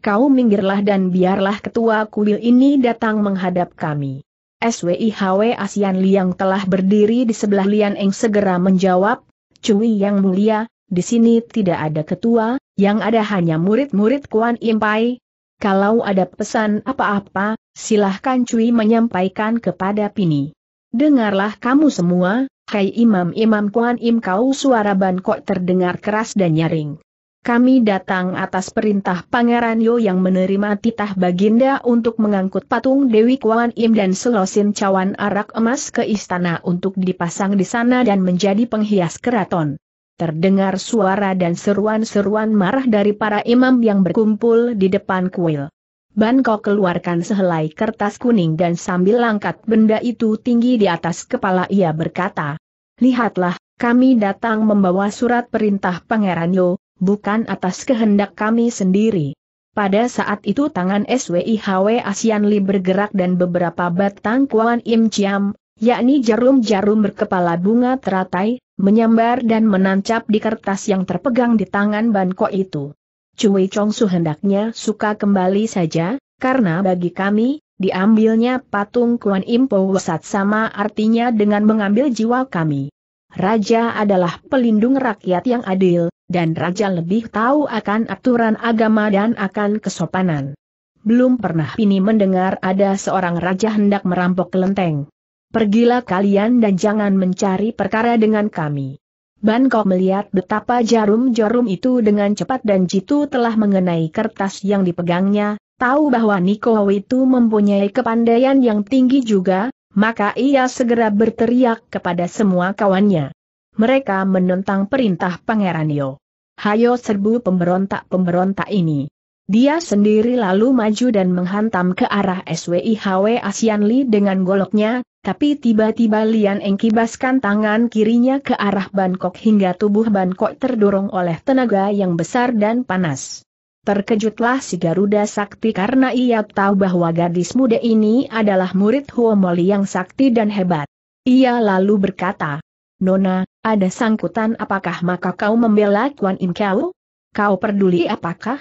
Kau minggirlah dan biarlah ketua kuil ini datang menghadap kami. SWIHW Asian Liang telah berdiri di sebelah Lian Eng segera menjawab, Cui yang mulia, di sini tidak ada ketua, yang ada hanya murid-murid Kuan Impai. Kalau ada pesan apa-apa, silahkan Cui menyampaikan kepada Pini. Dengarlah kamu semua, Kai imam-imam Kuan Im kau suara Bangkok terdengar keras dan nyaring. Kami datang atas perintah Pangeran Yo yang menerima titah Baginda untuk mengangkut patung Dewi Kuan Im dan selosin cawan arak emas ke istana untuk dipasang di sana dan menjadi penghias keraton. Terdengar suara dan seruan-seruan marah dari para imam yang berkumpul di depan kuil. Ban keluarkan sehelai kertas kuning dan sambil langkat benda itu tinggi di atas kepala ia berkata. Lihatlah, kami datang membawa surat perintah Pangeran Yo, bukan atas kehendak kami sendiri. Pada saat itu tangan SWIHW Asian Li bergerak dan beberapa batang kuan im Chiam, yakni jarum-jarum berkepala bunga teratai, menyambar dan menancap di kertas yang terpegang di tangan Bangkok itu. Cui Chongsu hendaknya suka kembali saja, karena bagi kami, diambilnya patung Kuan Impo Wesat sama artinya dengan mengambil jiwa kami. Raja adalah pelindung rakyat yang adil, dan raja lebih tahu akan aturan agama dan akan kesopanan. Belum pernah ini mendengar ada seorang raja hendak merampok kelenteng. Pergilah kalian dan jangan mencari perkara dengan kami. Ban Kok melihat betapa jarum-jarum itu dengan cepat dan jitu telah mengenai kertas yang dipegangnya, tahu bahwa Niko itu mempunyai kepandaian yang tinggi juga, maka ia segera berteriak kepada semua kawannya. Mereka menentang perintah Pangeran Yo. Hayo serbu pemberontak-pemberontak ini. Dia sendiri lalu maju dan menghantam ke arah SWIHW Asianli dengan goloknya, tapi tiba-tiba Lian Eng kibaskan tangan kirinya ke arah Bangkok hingga tubuh Bangkok terdorong oleh tenaga yang besar dan panas. Terkejutlah si Garuda Sakti karena ia tahu bahwa gadis muda ini adalah murid Huomoli yang sakti dan hebat. Ia lalu berkata, Nona, ada sangkutan apakah maka kau membela Kuan Im Kau? Kau peduli apakah?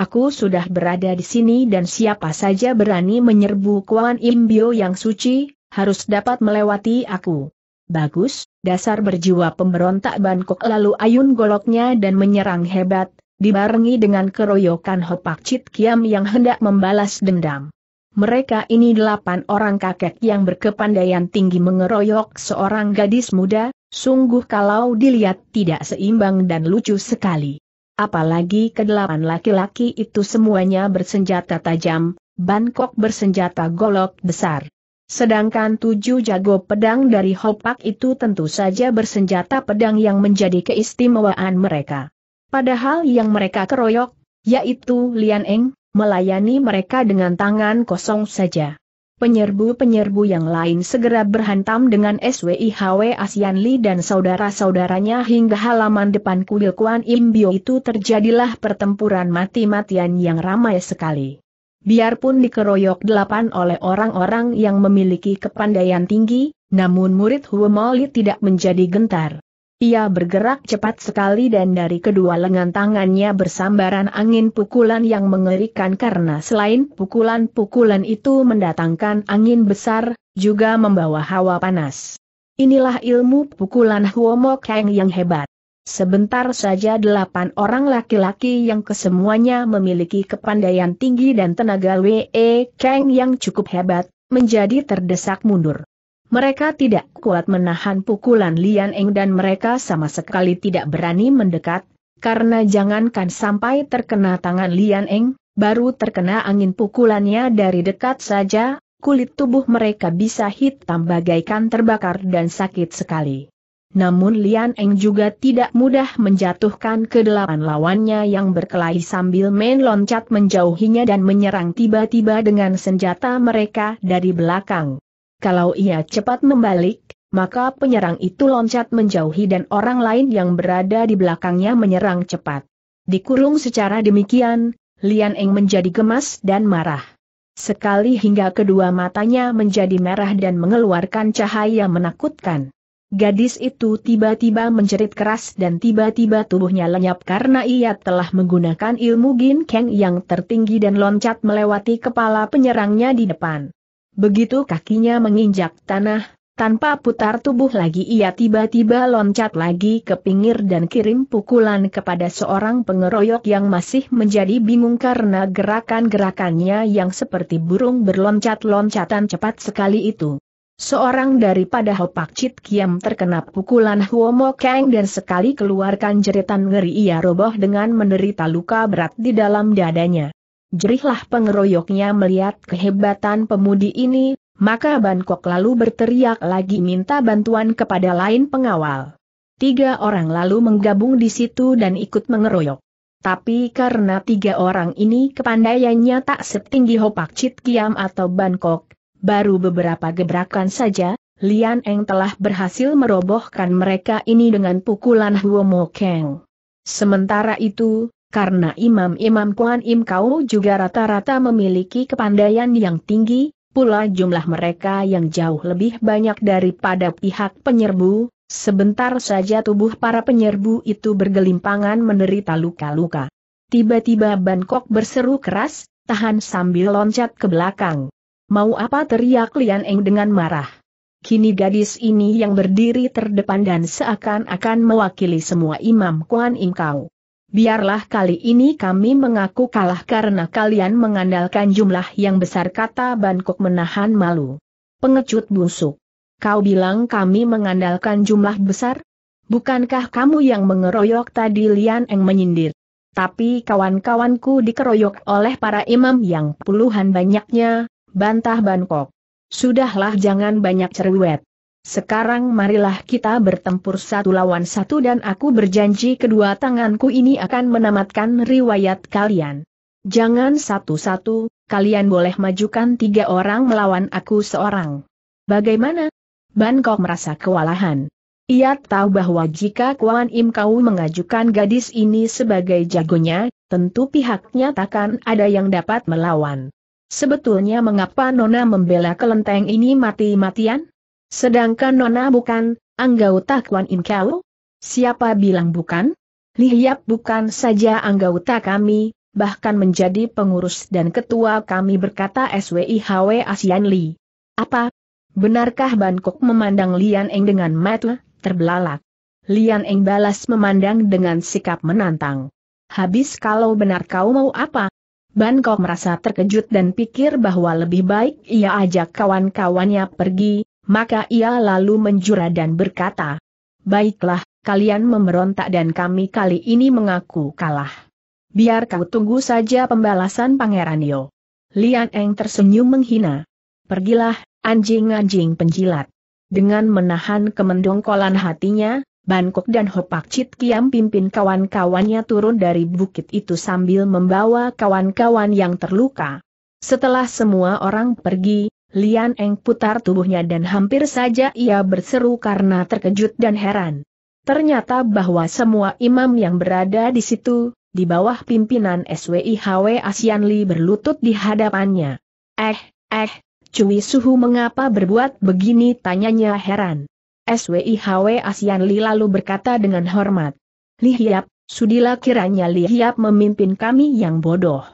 Aku sudah berada di sini dan siapa saja berani menyerbu Kuan Im Bio yang suci, harus dapat melewati aku. Bagus, dasar berjiwa pemberontak Bangkok lalu ayun goloknya dan menyerang hebat, dibarengi dengan keroyokan Hopak Chit Kiam yang hendak membalas dendam. Mereka ini delapan orang kakek yang berkepandaian tinggi mengeroyok seorang gadis muda, sungguh kalau dilihat tidak seimbang dan lucu sekali. Apalagi kedelapan laki-laki itu semuanya bersenjata tajam, Bangkok bersenjata golok besar. Sedangkan tujuh jago pedang dari Hopak itu tentu saja bersenjata pedang yang menjadi keistimewaan mereka. Padahal yang mereka keroyok, yaitu Lian Eng, melayani mereka dengan tangan kosong saja. Penyerbu-penyerbu yang lain segera berhantam dengan SWIHW Asian Li dan saudara-saudaranya hingga halaman depan kuil Kuan Im Bio itu terjadilah pertempuran mati-matian yang ramai sekali. Biarpun dikeroyok delapan oleh orang-orang yang memiliki kepandaian tinggi, namun murid Huomoli tidak menjadi gentar. Ia bergerak cepat sekali dan dari kedua lengan tangannya bersambaran angin pukulan yang mengerikan karena selain pukulan-pukulan itu mendatangkan angin besar, juga membawa hawa panas. Inilah ilmu pukulan Huomokeng yang hebat. Sebentar saja delapan orang laki-laki yang kesemuanya memiliki kepandaian tinggi dan tenaga W.E. Kang yang cukup hebat, menjadi terdesak mundur. Mereka tidak kuat menahan pukulan Lian Eng dan mereka sama sekali tidak berani mendekat, karena jangankan sampai terkena tangan Lian Eng, baru terkena angin pukulannya dari dekat saja, kulit tubuh mereka bisa hitam bagaikan terbakar dan sakit sekali namun Lian Eng juga tidak mudah menjatuhkan kedelapan lawannya yang berkelahi sambil main loncat menjauhinya dan menyerang tiba-tiba dengan senjata mereka dari belakang. Kalau ia cepat membalik, maka penyerang itu loncat menjauhi dan orang lain yang berada di belakangnya menyerang cepat. Dikurung secara demikian, Lian Eng menjadi gemas dan marah. Sekali hingga kedua matanya menjadi merah dan mengeluarkan cahaya menakutkan. Gadis itu tiba-tiba menjerit keras dan tiba-tiba tubuhnya lenyap karena ia telah menggunakan ilmu Gin Kang yang tertinggi dan loncat melewati kepala penyerangnya di depan. Begitu kakinya menginjak tanah, tanpa putar tubuh lagi ia tiba-tiba loncat lagi ke pinggir dan kirim pukulan kepada seorang pengeroyok yang masih menjadi bingung karena gerakan-gerakannya yang seperti burung berloncat-loncatan cepat sekali itu. Seorang daripada Hopak Chit Kiam terkena pukulan Huo Mo Kang dan sekali keluarkan jeritan ngeri ia roboh dengan menderita luka berat di dalam dadanya. Jerihlah pengeroyoknya melihat kehebatan pemudi ini, maka Bangkok lalu berteriak lagi minta bantuan kepada lain pengawal. Tiga orang lalu menggabung di situ dan ikut mengeroyok. Tapi karena tiga orang ini kepandaiannya tak setinggi Hopak Chit Kiam atau Bangkok, Baru beberapa gebrakan saja, Lian Eng telah berhasil merobohkan mereka ini dengan pukulan Mo Keng. Sementara itu, karena imam-imam Kuan Im Kau juga rata-rata memiliki kepandaian yang tinggi, pula jumlah mereka yang jauh lebih banyak daripada pihak penyerbu, sebentar saja tubuh para penyerbu itu bergelimpangan menderita luka-luka. Tiba-tiba Bangkok berseru keras, tahan sambil loncat ke belakang. Mau apa teriak Lian Eng dengan marah. Kini gadis ini yang berdiri terdepan dan seakan-akan mewakili semua imam Kuan Ingkau. Biarlah kali ini kami mengaku kalah karena kalian mengandalkan jumlah yang besar kata Bangkok menahan malu. Pengecut busuk. Kau bilang kami mengandalkan jumlah besar? Bukankah kamu yang mengeroyok tadi Lian Eng menyindir? Tapi kawan-kawanku dikeroyok oleh para imam yang puluhan banyaknya, Bantah Bangkok. Sudahlah jangan banyak cerewet. Sekarang marilah kita bertempur satu lawan satu dan aku berjanji kedua tanganku ini akan menamatkan riwayat kalian. Jangan satu-satu, kalian boleh majukan tiga orang melawan aku seorang. Bagaimana? Bangkok merasa kewalahan. Ia tahu bahwa jika Kuan Im Kau mengajukan gadis ini sebagai jagonya, tentu pihaknya takkan ada yang dapat melawan. Sebetulnya mengapa Nona membela kelenteng ini mati-matian? Sedangkan Nona bukan, anggota Kuan Im Kau? Siapa bilang bukan? Lihiap bukan saja anggota kami, bahkan menjadi pengurus dan ketua kami berkata SWIHW Asian Li. Apa? Benarkah Bangkok memandang Lian Eng dengan mata terbelalak? Lian Eng balas memandang dengan sikap menantang. Habis kalau benar kau mau apa? Ban merasa terkejut dan pikir bahwa lebih baik ia ajak kawan-kawannya pergi, maka ia lalu menjura dan berkata, Baiklah, kalian memberontak dan kami kali ini mengaku kalah. Biar kau tunggu saja pembalasan Pangeran Yo. Lian Eng tersenyum menghina. Pergilah, anjing-anjing penjilat. Dengan menahan kemendongkolan hatinya, Bangkok dan Hopak Chit Kiam pimpin kawan-kawannya turun dari bukit itu sambil membawa kawan-kawan yang terluka. Setelah semua orang pergi, Lian Eng putar tubuhnya dan hampir saja ia berseru karena terkejut dan heran. Ternyata bahwa semua imam yang berada di situ, di bawah pimpinan SWIHW Asian Li berlutut di hadapannya. Eh, eh, Cui Suhu mengapa berbuat begini tanyanya heran. SWIHW Asian Li lalu berkata dengan hormat. Li Hiap, sudilah kiranya Li Hiap memimpin kami yang bodoh.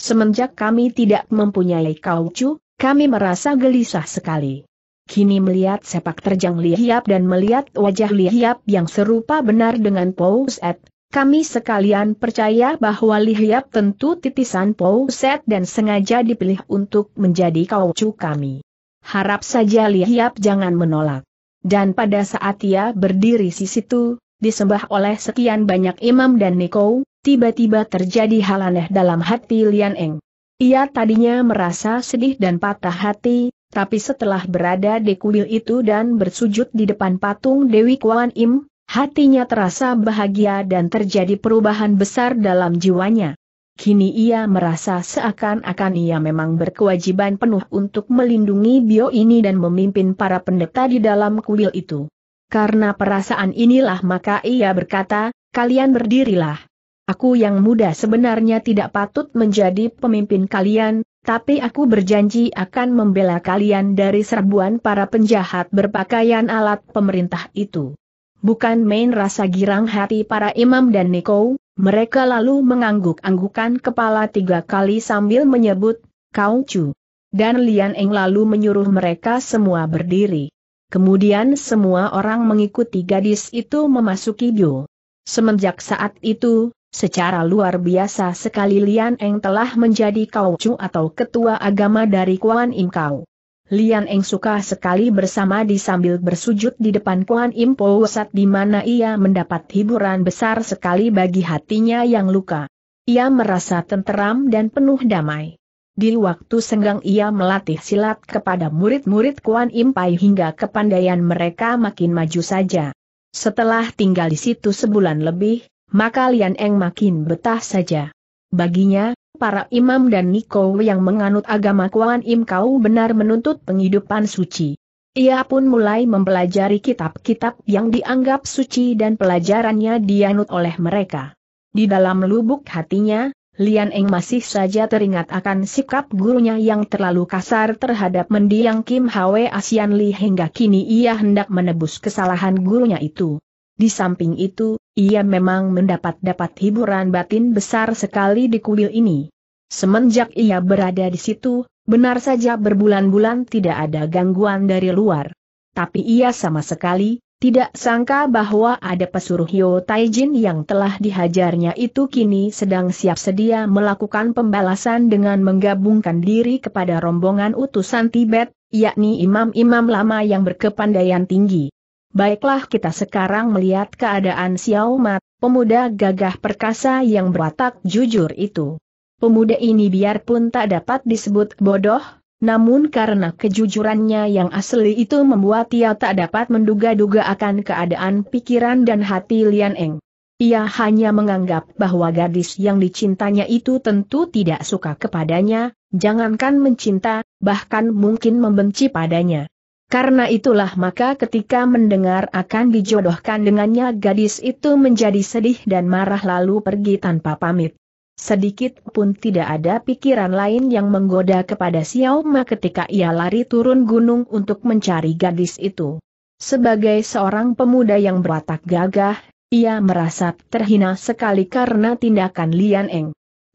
Semenjak kami tidak mempunyai kaucu, kami merasa gelisah sekali. Kini melihat sepak terjang Li Hiap dan melihat wajah Li Hiap yang serupa benar dengan Pouset, kami sekalian percaya bahwa Li Hiap tentu titisan Pouset dan sengaja dipilih untuk menjadi kaucu kami. Harap saja Li Hiap jangan menolak dan pada saat ia berdiri di situ, disembah oleh sekian banyak imam dan nikau, tiba-tiba terjadi hal aneh dalam hati Lian Eng. Ia tadinya merasa sedih dan patah hati, tapi setelah berada di kuil itu dan bersujud di depan patung Dewi Kuan Im, hatinya terasa bahagia dan terjadi perubahan besar dalam jiwanya. Kini ia merasa seakan-akan ia memang berkewajiban penuh untuk melindungi Bio ini dan memimpin para pendeta di dalam kuil itu. Karena perasaan inilah maka ia berkata, kalian berdirilah. Aku yang muda sebenarnya tidak patut menjadi pemimpin kalian, tapi aku berjanji akan membela kalian dari serbuan para penjahat berpakaian alat pemerintah itu bukan main rasa girang hati para imam dan Niko, mereka lalu mengangguk-anggukan kepala tiga kali sambil menyebut, Kau Chu. Dan Lian Eng lalu menyuruh mereka semua berdiri. Kemudian semua orang mengikuti gadis itu memasuki bio. Semenjak saat itu, secara luar biasa sekali Lian Eng telah menjadi Kau Chu atau ketua agama dari Kuan Im Kau. Lian Eng suka sekali bersama di sambil bersujud di depan Kuan Im Po di mana ia mendapat hiburan besar sekali bagi hatinya yang luka. Ia merasa tenteram dan penuh damai. Di waktu senggang ia melatih silat kepada murid-murid Kuan Im Pai hingga kepandaian mereka makin maju saja. Setelah tinggal di situ sebulan lebih, maka Lian Eng makin betah saja. Baginya, para imam dan Niko yang menganut agama Kuan Im Kau benar menuntut penghidupan suci. Ia pun mulai mempelajari kitab-kitab yang dianggap suci dan pelajarannya dianut oleh mereka. Di dalam lubuk hatinya, Lian Eng masih saja teringat akan sikap gurunya yang terlalu kasar terhadap mendiang Kim Hwe Asian Li hingga kini ia hendak menebus kesalahan gurunya itu. Di samping itu, ia memang mendapat-dapat hiburan batin besar sekali di kuil ini. Semenjak ia berada di situ, benar saja berbulan-bulan tidak ada gangguan dari luar. Tapi ia sama sekali, tidak sangka bahwa ada pesuruh Yo Taijin yang telah dihajarnya itu kini sedang siap sedia melakukan pembalasan dengan menggabungkan diri kepada rombongan utusan Tibet, yakni imam-imam lama yang berkepandaian tinggi. Baiklah kita sekarang melihat keadaan Xiao Mat, pemuda gagah perkasa yang berwatak jujur itu. Pemuda ini biarpun tak dapat disebut bodoh, namun karena kejujurannya yang asli itu membuat ia tak dapat menduga-duga akan keadaan pikiran dan hati Lian Eng. Ia hanya menganggap bahwa gadis yang dicintanya itu tentu tidak suka kepadanya, jangankan mencinta, bahkan mungkin membenci padanya. Karena itulah maka ketika mendengar akan dijodohkan dengannya gadis itu menjadi sedih dan marah lalu pergi tanpa pamit. Sedikit pun tidak ada pikiran lain yang menggoda kepada Xiao Ma ketika ia lari turun gunung untuk mencari gadis itu. Sebagai seorang pemuda yang berwatak gagah, ia merasa terhina sekali karena tindakan Lian Eng.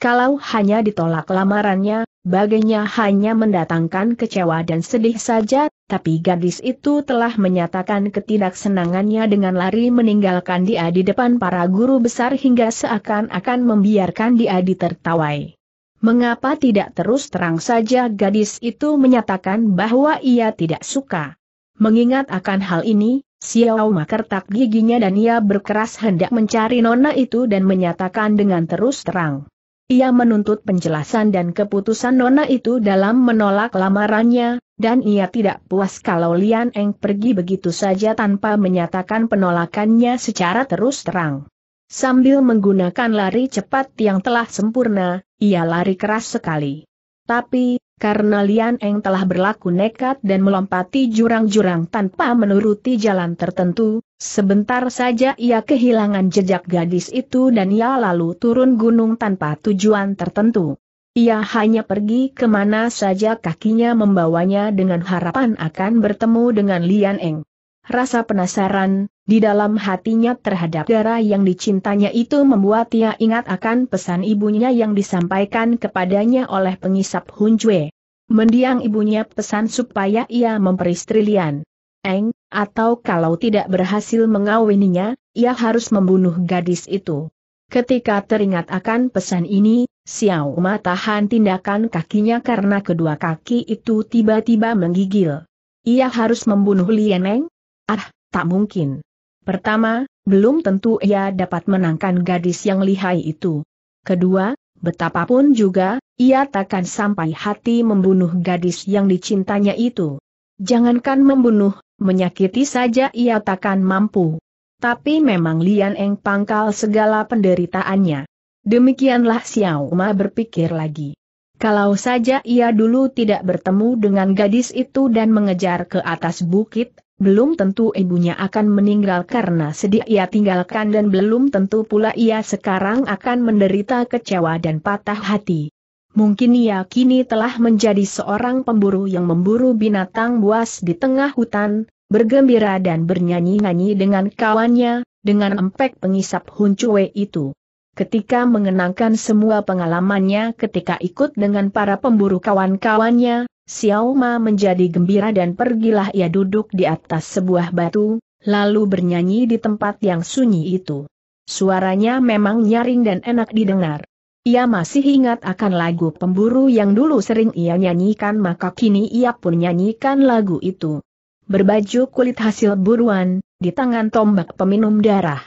Kalau hanya ditolak lamarannya, baginya hanya mendatangkan kecewa dan sedih saja, tapi gadis itu telah menyatakan ketidaksenangannya dengan lari meninggalkan dia di depan para guru besar hingga seakan-akan membiarkan dia ditertawai. Mengapa tidak terus terang saja gadis itu menyatakan bahwa ia tidak suka? Mengingat akan hal ini, Xiao makertak giginya dan ia berkeras hendak mencari nona itu dan menyatakan dengan terus terang. Ia menuntut penjelasan dan keputusan Nona itu dalam menolak lamarannya, dan ia tidak puas kalau Lian Eng pergi begitu saja tanpa menyatakan penolakannya secara terus terang. Sambil menggunakan lari cepat yang telah sempurna, ia lari keras sekali. Tapi, karena Lian Eng telah berlaku nekat dan melompati jurang-jurang tanpa menuruti jalan tertentu, sebentar saja ia kehilangan jejak gadis itu dan ia lalu turun gunung tanpa tujuan tertentu. Ia hanya pergi kemana saja kakinya membawanya dengan harapan akan bertemu dengan Lian Eng. Rasa penasaran, di dalam hatinya terhadap darah yang dicintanya itu membuat ia ingat akan pesan ibunya yang disampaikan kepadanya oleh pengisap Hunjue. Mendiang ibunya pesan supaya ia memperistri Lian Eng, atau kalau tidak berhasil mengawininya, ia harus membunuh gadis itu. Ketika teringat akan pesan ini, Xiao Ma tahan tindakan kakinya karena kedua kaki itu tiba-tiba menggigil. Ia harus membunuh Lian Eng, Ah, tak mungkin. Pertama, belum tentu ia dapat menangkan gadis yang lihai itu. Kedua, betapapun juga, ia takkan sampai hati membunuh gadis yang dicintanya itu. Jangankan membunuh, menyakiti saja ia takkan mampu. Tapi memang Lian Eng pangkal segala penderitaannya. Demikianlah Xiao Ma berpikir lagi. Kalau saja ia dulu tidak bertemu dengan gadis itu dan mengejar ke atas bukit, belum tentu ibunya akan meninggal karena sedih ia tinggalkan dan belum tentu pula ia sekarang akan menderita kecewa dan patah hati. Mungkin ia kini telah menjadi seorang pemburu yang memburu binatang buas di tengah hutan, bergembira dan bernyanyi-nyanyi dengan kawannya, dengan empek pengisap huncue itu. Ketika mengenangkan semua pengalamannya ketika ikut dengan para pemburu kawan-kawannya, Xiao Ma menjadi gembira dan pergilah ia duduk di atas sebuah batu, lalu bernyanyi di tempat yang sunyi itu. Suaranya memang nyaring dan enak didengar. Ia masih ingat akan lagu pemburu yang dulu sering ia nyanyikan maka kini ia pun nyanyikan lagu itu. Berbaju kulit hasil buruan, di tangan tombak peminum darah.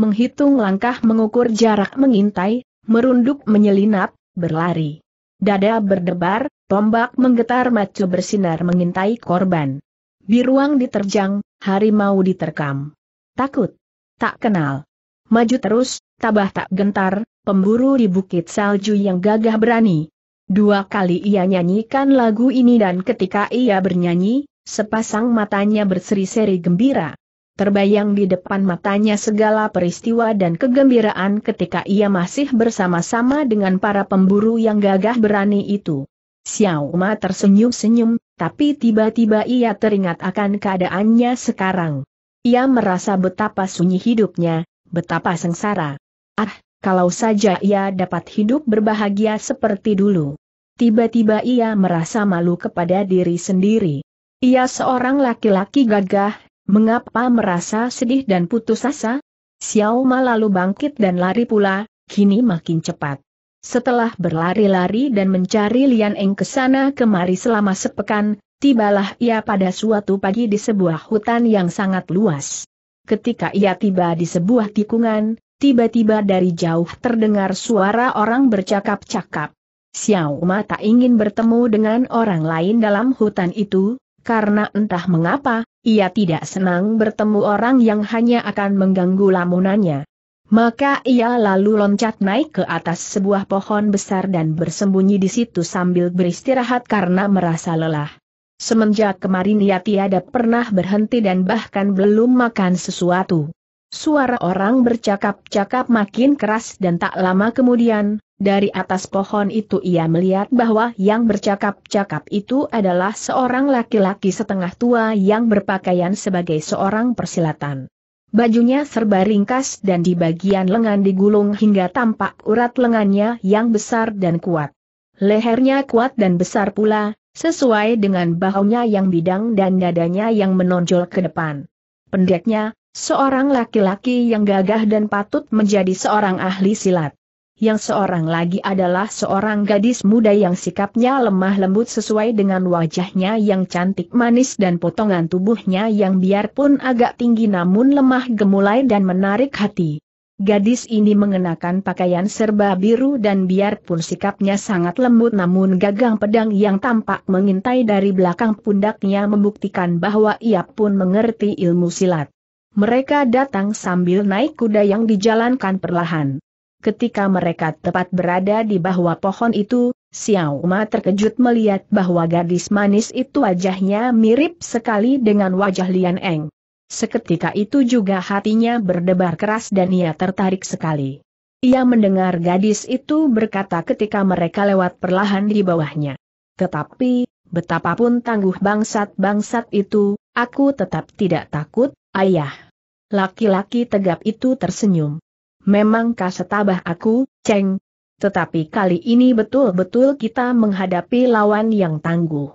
Menghitung langkah mengukur jarak mengintai, merunduk menyelinap, berlari. Dada berdebar, Tombak menggetar macu bersinar mengintai korban. Biruang diterjang, harimau diterkam. Takut. Tak kenal. Maju terus, tabah tak gentar, pemburu di bukit salju yang gagah berani. Dua kali ia nyanyikan lagu ini dan ketika ia bernyanyi, sepasang matanya berseri-seri gembira. Terbayang di depan matanya segala peristiwa dan kegembiraan ketika ia masih bersama-sama dengan para pemburu yang gagah berani itu. Xiao Ma tersenyum-senyum, tapi tiba-tiba ia teringat akan keadaannya sekarang. Ia merasa betapa sunyi hidupnya, betapa sengsara. Ah, kalau saja ia dapat hidup berbahagia seperti dulu. Tiba-tiba ia merasa malu kepada diri sendiri. Ia seorang laki-laki gagah, mengapa merasa sedih dan putus asa? Xiao Ma lalu bangkit dan lari pula, kini makin cepat. Setelah berlari-lari dan mencari Lian Eng ke sana kemari selama sepekan, tibalah ia pada suatu pagi di sebuah hutan yang sangat luas. Ketika ia tiba di sebuah tikungan, tiba-tiba dari jauh terdengar suara orang bercakap-cakap. Xiao Ma tak ingin bertemu dengan orang lain dalam hutan itu, karena entah mengapa, ia tidak senang bertemu orang yang hanya akan mengganggu lamunannya. Maka ia lalu loncat naik ke atas sebuah pohon besar dan bersembunyi di situ sambil beristirahat karena merasa lelah. Semenjak kemarin ia tiada pernah berhenti dan bahkan belum makan sesuatu. Suara orang bercakap-cakap makin keras dan tak lama kemudian, dari atas pohon itu ia melihat bahwa yang bercakap-cakap itu adalah seorang laki-laki setengah tua yang berpakaian sebagai seorang persilatan. Bajunya serba ringkas dan di bagian lengan digulung hingga tampak urat lengannya yang besar dan kuat. Lehernya kuat dan besar pula, sesuai dengan bahunya yang bidang dan dadanya yang menonjol ke depan. Pendeknya, seorang laki-laki yang gagah dan patut menjadi seorang ahli silat. Yang seorang lagi adalah seorang gadis muda yang sikapnya lemah lembut sesuai dengan wajahnya yang cantik manis dan potongan tubuhnya yang biarpun agak tinggi namun lemah gemulai dan menarik hati. Gadis ini mengenakan pakaian serba biru dan biarpun sikapnya sangat lembut namun gagang pedang yang tampak mengintai dari belakang pundaknya membuktikan bahwa ia pun mengerti ilmu silat. Mereka datang sambil naik kuda yang dijalankan perlahan. Ketika mereka tepat berada di bawah pohon itu, Xiao Ma terkejut melihat bahwa gadis manis itu wajahnya mirip sekali dengan wajah Lian Eng. Seketika itu juga hatinya berdebar keras dan ia tertarik sekali. Ia mendengar gadis itu berkata ketika mereka lewat perlahan di bawahnya. Tetapi, betapapun tangguh bangsat-bangsat itu, aku tetap tidak takut, ayah. Laki-laki tegap itu tersenyum. Memang setabah aku, Cheng. Tetapi kali ini betul-betul kita menghadapi lawan yang tangguh.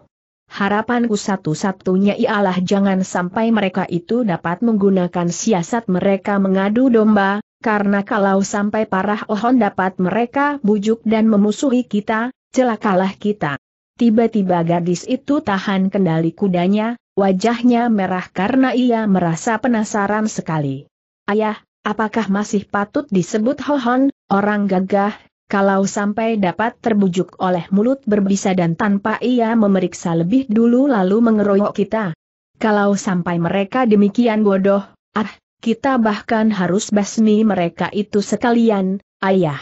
Harapanku satu-satunya ialah jangan sampai mereka itu dapat menggunakan siasat mereka mengadu domba, karena kalau sampai parah Ohon dapat mereka bujuk dan memusuhi kita, celakalah kita. Tiba-tiba gadis itu tahan kendali kudanya, wajahnya merah karena ia merasa penasaran sekali. Ayah, Apakah masih patut disebut hohon, orang gagah, kalau sampai dapat terbujuk oleh mulut berbisa dan tanpa ia memeriksa lebih dulu lalu mengeroyok kita? Kalau sampai mereka demikian bodoh, ah, kita bahkan harus basmi mereka itu sekalian, ayah.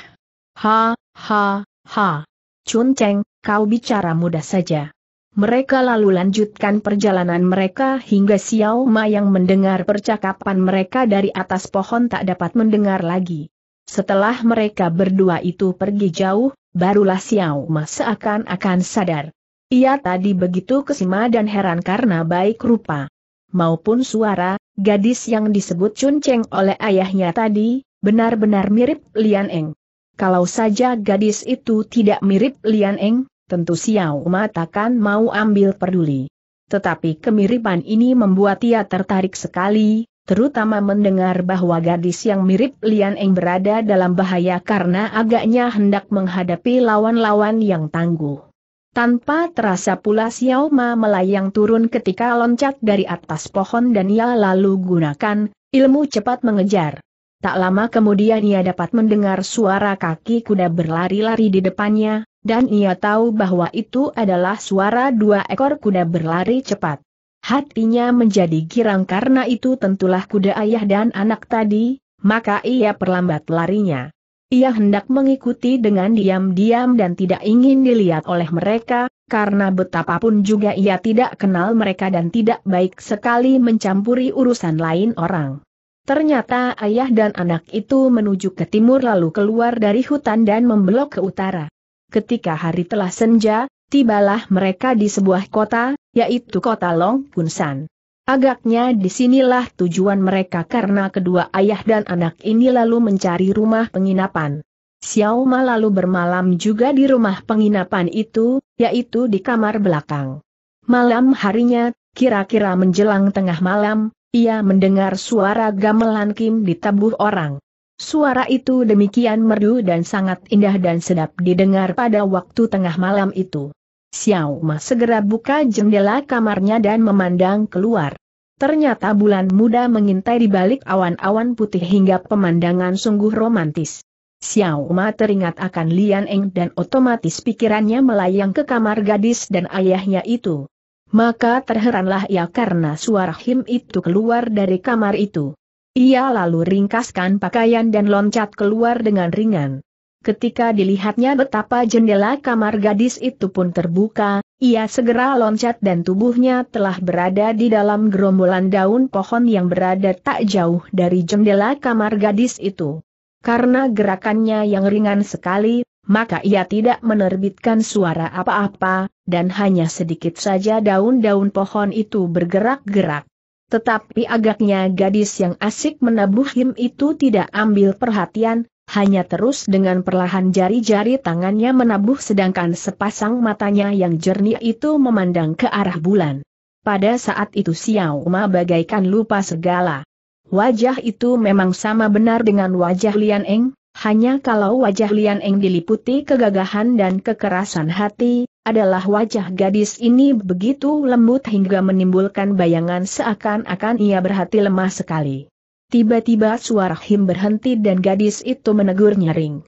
Ha, ha, ha. Chun Cheng, kau bicara mudah saja. Mereka lalu lanjutkan perjalanan mereka hingga Xiao Ma yang mendengar percakapan mereka dari atas pohon tak dapat mendengar lagi. Setelah mereka berdua itu pergi jauh, barulah Xiao Ma seakan-akan sadar. Ia tadi begitu kesima dan heran karena baik rupa maupun suara, gadis yang disebut Chun Cheng oleh ayahnya tadi, benar-benar mirip Lian Eng. Kalau saja gadis itu tidak mirip Lian Eng, tentu Xiao Ma takkan mau ambil peduli. Tetapi kemiripan ini membuat ia tertarik sekali, terutama mendengar bahwa gadis yang mirip Lian Eng berada dalam bahaya karena agaknya hendak menghadapi lawan-lawan yang tangguh. Tanpa terasa pula Xiao Ma melayang turun ketika loncat dari atas pohon dan ia lalu gunakan ilmu cepat mengejar. Tak lama kemudian ia dapat mendengar suara kaki kuda berlari-lari di depannya, dan ia tahu bahwa itu adalah suara dua ekor kuda berlari cepat. Hatinya menjadi girang karena itu tentulah kuda ayah dan anak tadi, maka ia perlambat larinya. Ia hendak mengikuti dengan diam-diam dan tidak ingin dilihat oleh mereka, karena betapapun juga ia tidak kenal mereka dan tidak baik sekali mencampuri urusan lain orang. Ternyata ayah dan anak itu menuju ke timur lalu keluar dari hutan dan membelok ke utara. Ketika hari telah senja, tibalah mereka di sebuah kota, yaitu kota Long Kunsan. Agaknya disinilah tujuan mereka karena kedua ayah dan anak ini lalu mencari rumah penginapan. Xiao Ma lalu bermalam juga di rumah penginapan itu, yaitu di kamar belakang. Malam harinya, kira-kira menjelang tengah malam, ia mendengar suara gamelan Kim ditabuh orang. Suara itu demikian merdu dan sangat indah dan sedap didengar pada waktu tengah malam itu. Xiao Ma segera buka jendela kamarnya dan memandang keluar. Ternyata bulan muda mengintai di balik awan-awan putih hingga pemandangan sungguh romantis. Xiao Ma teringat akan Lian Eng dan otomatis pikirannya melayang ke kamar gadis dan ayahnya itu. Maka terheranlah ia karena suara Him itu keluar dari kamar itu. Ia lalu ringkaskan pakaian dan loncat keluar dengan ringan. Ketika dilihatnya betapa jendela kamar gadis itu pun terbuka, ia segera loncat dan tubuhnya telah berada di dalam gerombolan daun pohon yang berada tak jauh dari jendela kamar gadis itu. Karena gerakannya yang ringan sekali, maka ia tidak menerbitkan suara apa-apa, dan hanya sedikit saja daun-daun pohon itu bergerak-gerak. Tetapi agaknya gadis yang asik menabuh him itu tidak ambil perhatian, hanya terus dengan perlahan jari-jari tangannya menabuh sedangkan sepasang matanya yang jernih itu memandang ke arah bulan. Pada saat itu Xiao Ma bagaikan lupa segala. Wajah itu memang sama benar dengan wajah Lian Eng, hanya kalau wajah Lian Eng diliputi kegagahan dan kekerasan hati, adalah wajah gadis ini begitu lembut hingga menimbulkan bayangan seakan-akan ia berhati lemah sekali. Tiba-tiba suara Him berhenti dan gadis itu menegur nyaring.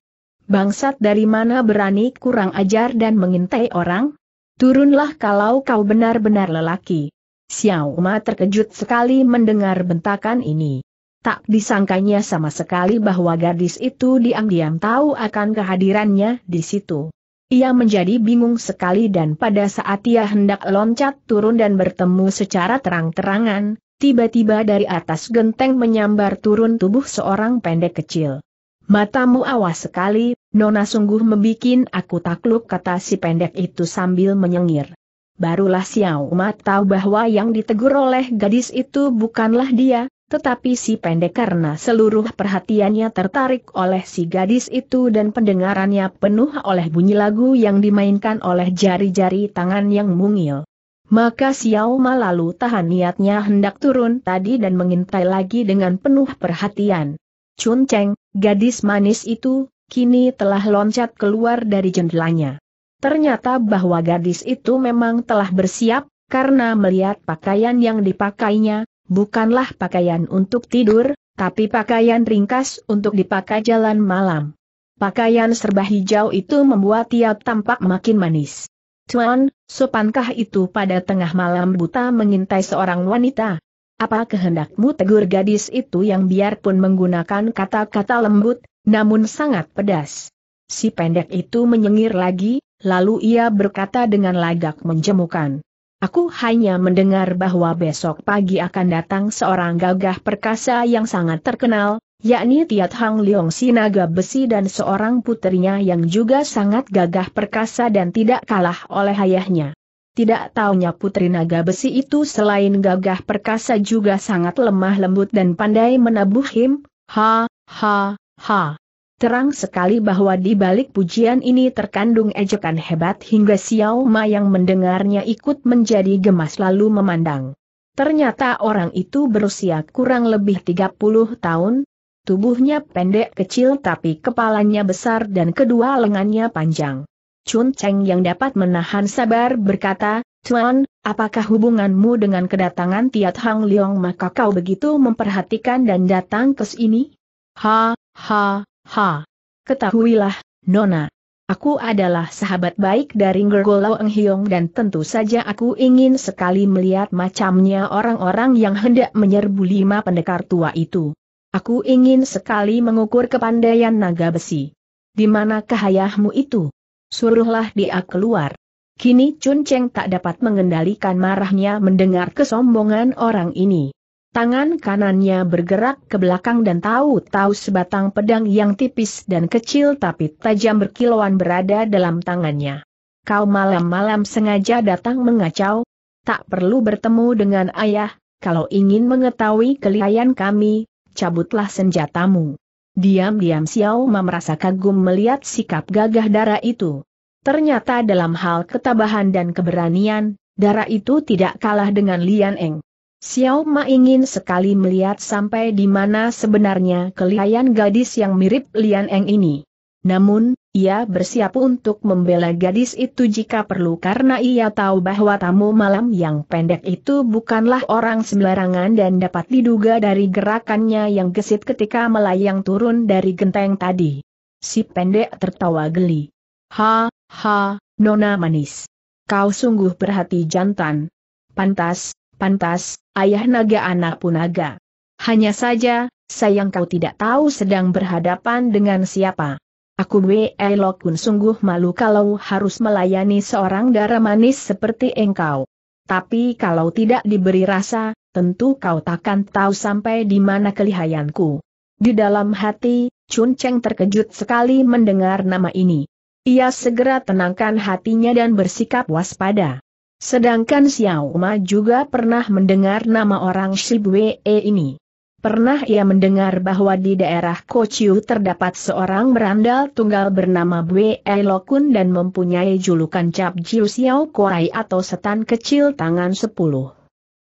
Bangsat dari mana berani kurang ajar dan mengintai orang? Turunlah kalau kau benar-benar lelaki. Xiao Ma terkejut sekali mendengar bentakan ini. Tak disangkanya sama sekali bahwa gadis itu diam-diam tahu akan kehadirannya di situ. Ia menjadi bingung sekali dan pada saat ia hendak loncat turun dan bertemu secara terang-terangan, tiba-tiba dari atas genteng menyambar turun tubuh seorang pendek kecil. Matamu awas sekali, Nona sungguh membikin aku takluk kata si pendek itu sambil menyengir. Barulah Xiao Umat tahu bahwa yang ditegur oleh gadis itu bukanlah dia, tetapi si pendek karena seluruh perhatiannya tertarik oleh si gadis itu dan pendengarannya penuh oleh bunyi lagu yang dimainkan oleh jari-jari tangan yang mungil. Maka Xiao Ma lalu tahan niatnya hendak turun tadi dan mengintai lagi dengan penuh perhatian. Chun Cheng, gadis manis itu, kini telah loncat keluar dari jendelanya. Ternyata bahwa gadis itu memang telah bersiap, karena melihat pakaian yang dipakainya, bukanlah pakaian untuk tidur, tapi pakaian ringkas untuk dipakai jalan malam. Pakaian serba hijau itu membuat ia tampak makin manis. Tuan, sopankah itu pada tengah malam buta mengintai seorang wanita? Apa kehendakmu tegur gadis itu yang biarpun menggunakan kata-kata lembut, namun sangat pedas. Si pendek itu menyengir lagi, lalu ia berkata dengan lagak menjemukan. Aku hanya mendengar bahwa besok pagi akan datang seorang gagah perkasa yang sangat terkenal, yakni Tiat Hang Leong Sinaga Besi dan seorang putrinya yang juga sangat gagah perkasa dan tidak kalah oleh ayahnya. Tidak taunya putri naga besi itu selain gagah perkasa juga sangat lemah lembut dan pandai menabuh him, ha, ha, ha. Terang sekali bahwa di balik pujian ini terkandung ejekan hebat hingga Xiao Ma yang mendengarnya ikut menjadi gemas lalu memandang. Ternyata orang itu berusia kurang lebih 30 tahun, tubuhnya pendek kecil tapi kepalanya besar dan kedua lengannya panjang. Chun Cheng yang dapat menahan sabar berkata, Tuan, apakah hubunganmu dengan kedatangan Tiat Hang Leong maka kau begitu memperhatikan dan datang ke sini? Ha, ha, Ha! Ketahuilah, Nona. Aku adalah sahabat baik dari Ngergolau Eng dan tentu saja aku ingin sekali melihat macamnya orang-orang yang hendak menyerbu lima pendekar tua itu. Aku ingin sekali mengukur kepandaian naga besi. Di mana kehayahmu itu? Suruhlah dia keluar. Kini Chun Cheng tak dapat mengendalikan marahnya mendengar kesombongan orang ini. Tangan kanannya bergerak ke belakang dan tahu-tahu sebatang pedang yang tipis dan kecil tapi tajam berkilauan berada dalam tangannya. Kau malam-malam sengaja datang mengacau, tak perlu bertemu dengan ayah, kalau ingin mengetahui kelihayan kami, cabutlah senjatamu. Diam-diam Xiao Ma merasa kagum melihat sikap gagah darah itu. Ternyata dalam hal ketabahan dan keberanian, darah itu tidak kalah dengan Lian Eng. Xiao Ma ingin sekali melihat sampai di mana sebenarnya kelihayan gadis yang mirip Lian Eng ini. Namun, ia bersiap untuk membela gadis itu jika perlu karena ia tahu bahwa tamu malam yang pendek itu bukanlah orang sembarangan dan dapat diduga dari gerakannya yang gesit ketika melayang turun dari genteng tadi. Si pendek tertawa geli. Ha, ha, nona manis. Kau sungguh berhati jantan. Pantas, Pantas, ayah naga anak pun punaga. Hanya saja, sayang kau tidak tahu sedang berhadapan dengan siapa. Aku Elok pun sungguh malu kalau harus melayani seorang darah manis seperti engkau. Tapi kalau tidak diberi rasa, tentu kau takkan tahu sampai di mana kelihayanku. Di dalam hati, Chun Cheng terkejut sekali mendengar nama ini. Ia segera tenangkan hatinya dan bersikap waspada. Sedangkan Xiao Ma juga pernah mendengar nama orang Shibwe ini. Pernah ia mendengar bahwa di daerah Kociu terdapat seorang berandal tunggal bernama Bwe Lokun dan mempunyai julukan Cap Jiu Xiao Kuai atau setan kecil tangan sepuluh.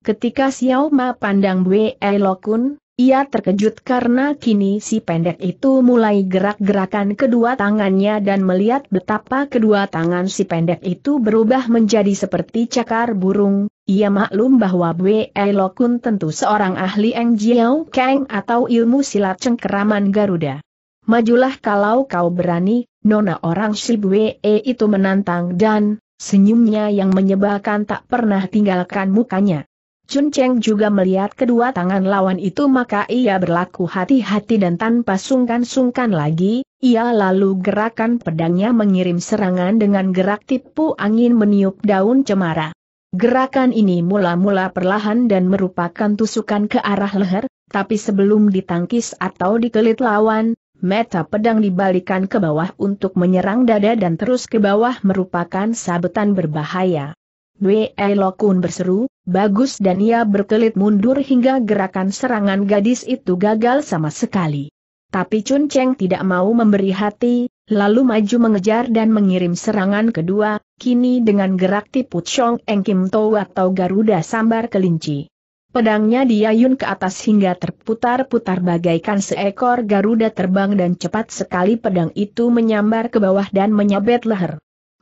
Ketika Xiao Ma pandang Bwe Lokun, ia terkejut karena kini si pendek itu mulai gerak-gerakan kedua tangannya dan melihat betapa kedua tangan si pendek itu berubah menjadi seperti cakar burung. Ia maklum bahwa Bwe Lokun tentu seorang ahli Eng Jiao Kang atau ilmu silat cengkeraman Garuda. Majulah kalau kau berani, nona orang si Wei itu menantang dan, senyumnya yang menyebalkan tak pernah tinggalkan mukanya. Chun Cheng juga melihat kedua tangan lawan itu maka ia berlaku hati-hati dan tanpa sungkan-sungkan lagi, ia lalu gerakan pedangnya mengirim serangan dengan gerak tipu angin meniup daun cemara. Gerakan ini mula-mula perlahan dan merupakan tusukan ke arah leher, tapi sebelum ditangkis atau dikelit lawan, Meta pedang dibalikan ke bawah untuk menyerang dada dan terus ke bawah merupakan sabetan berbahaya. Wei Lokun berseru, Bagus dan ia berkelit mundur hingga gerakan serangan gadis itu gagal sama sekali. Tapi Chun Cheng tidak mau memberi hati, lalu maju mengejar dan mengirim serangan kedua, kini dengan gerak tipu Chong Eng Kim Tou atau Garuda Sambar Kelinci. Pedangnya diayun ke atas hingga terputar-putar bagaikan seekor Garuda terbang dan cepat sekali pedang itu menyambar ke bawah dan menyabet leher.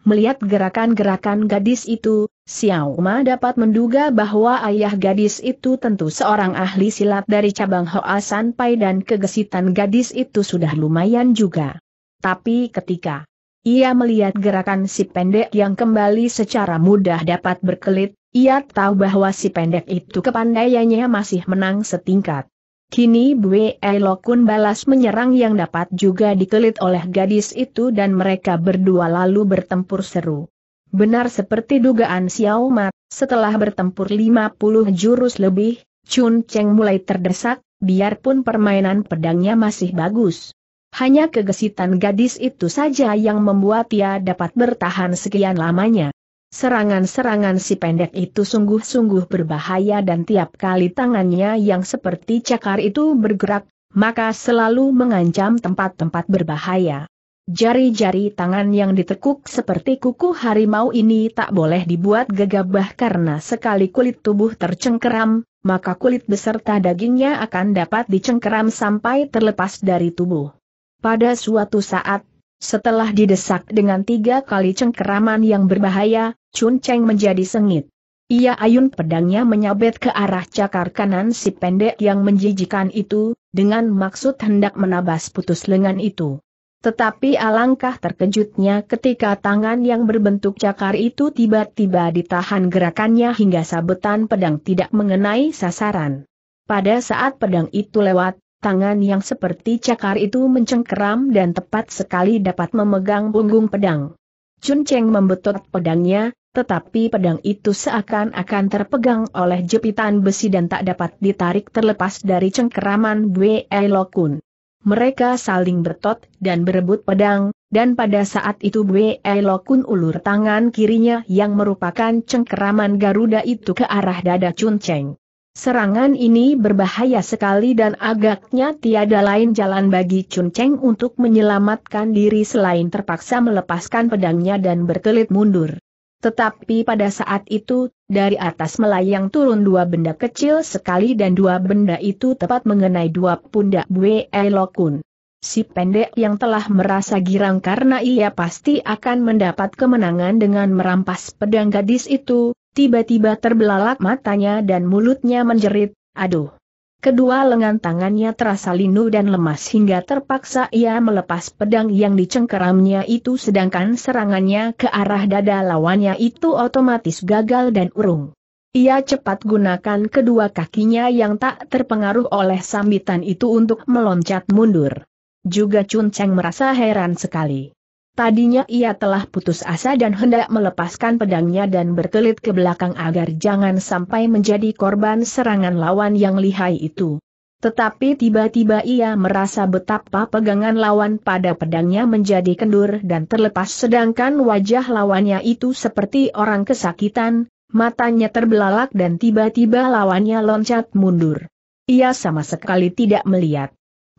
Melihat gerakan-gerakan gadis itu, Xiao Ma dapat menduga bahwa ayah gadis itu tentu seorang ahli silat dari cabang Hoa Pai dan kegesitan gadis itu sudah lumayan juga. Tapi ketika ia melihat gerakan si pendek yang kembali secara mudah dapat berkelit, ia tahu bahwa si pendek itu kepandaiannya masih menang setingkat. Kini Bue Elokun balas menyerang yang dapat juga dikelit oleh gadis itu dan mereka berdua lalu bertempur seru. Benar seperti dugaan Xiao Mat, setelah bertempur 50 jurus lebih, Chun Cheng mulai terdesak, biarpun permainan pedangnya masih bagus. Hanya kegesitan gadis itu saja yang membuat ia dapat bertahan sekian lamanya. Serangan-serangan si pendek itu sungguh-sungguh berbahaya dan tiap kali tangannya yang seperti cakar itu bergerak, maka selalu mengancam tempat-tempat berbahaya. Jari-jari tangan yang ditekuk seperti kuku harimau ini tak boleh dibuat gegabah karena sekali kulit tubuh tercengkeram, maka kulit beserta dagingnya akan dapat dicengkeram sampai terlepas dari tubuh. Pada suatu saat, setelah didesak dengan tiga kali cengkeraman yang berbahaya, Chun Cheng menjadi sengit. Ia ayun pedangnya menyabet ke arah cakar kanan si pendek yang menjijikan itu, dengan maksud hendak menabas putus lengan itu. Tetapi alangkah terkejutnya ketika tangan yang berbentuk cakar itu tiba-tiba ditahan gerakannya hingga sabetan pedang tidak mengenai sasaran. Pada saat pedang itu lewat, Tangan yang seperti cakar itu mencengkeram dan tepat sekali dapat memegang punggung pedang. Chun Cheng membetot pedangnya, tetapi pedang itu seakan-akan terpegang oleh jepitan besi dan tak dapat ditarik terlepas dari cengkeraman Bwe Lokun. Mereka saling betot dan berebut pedang, dan pada saat itu Bwe Lokun ulur tangan kirinya yang merupakan cengkeraman Garuda itu ke arah dada Chun Cheng. Serangan ini berbahaya sekali dan agaknya tiada lain jalan bagi Chun Cheng untuk menyelamatkan diri selain terpaksa melepaskan pedangnya dan berkelit mundur. Tetapi pada saat itu, dari atas melayang turun dua benda kecil sekali dan dua benda itu tepat mengenai dua pundak Bue Elokun. Si pendek yang telah merasa girang karena ia pasti akan mendapat kemenangan dengan merampas pedang gadis itu, Tiba-tiba terbelalak matanya dan mulutnya menjerit, aduh. Kedua lengan tangannya terasa linu dan lemas hingga terpaksa ia melepas pedang yang dicengkeramnya itu sedangkan serangannya ke arah dada lawannya itu otomatis gagal dan urung. Ia cepat gunakan kedua kakinya yang tak terpengaruh oleh sambitan itu untuk meloncat mundur. Juga Chun Cheng merasa heran sekali. Tadinya ia telah putus asa dan hendak melepaskan pedangnya dan berkelit ke belakang agar jangan sampai menjadi korban serangan lawan yang lihai itu. Tetapi tiba-tiba ia merasa betapa pegangan lawan pada pedangnya menjadi kendur dan terlepas sedangkan wajah lawannya itu seperti orang kesakitan, matanya terbelalak dan tiba-tiba lawannya loncat mundur. Ia sama sekali tidak melihat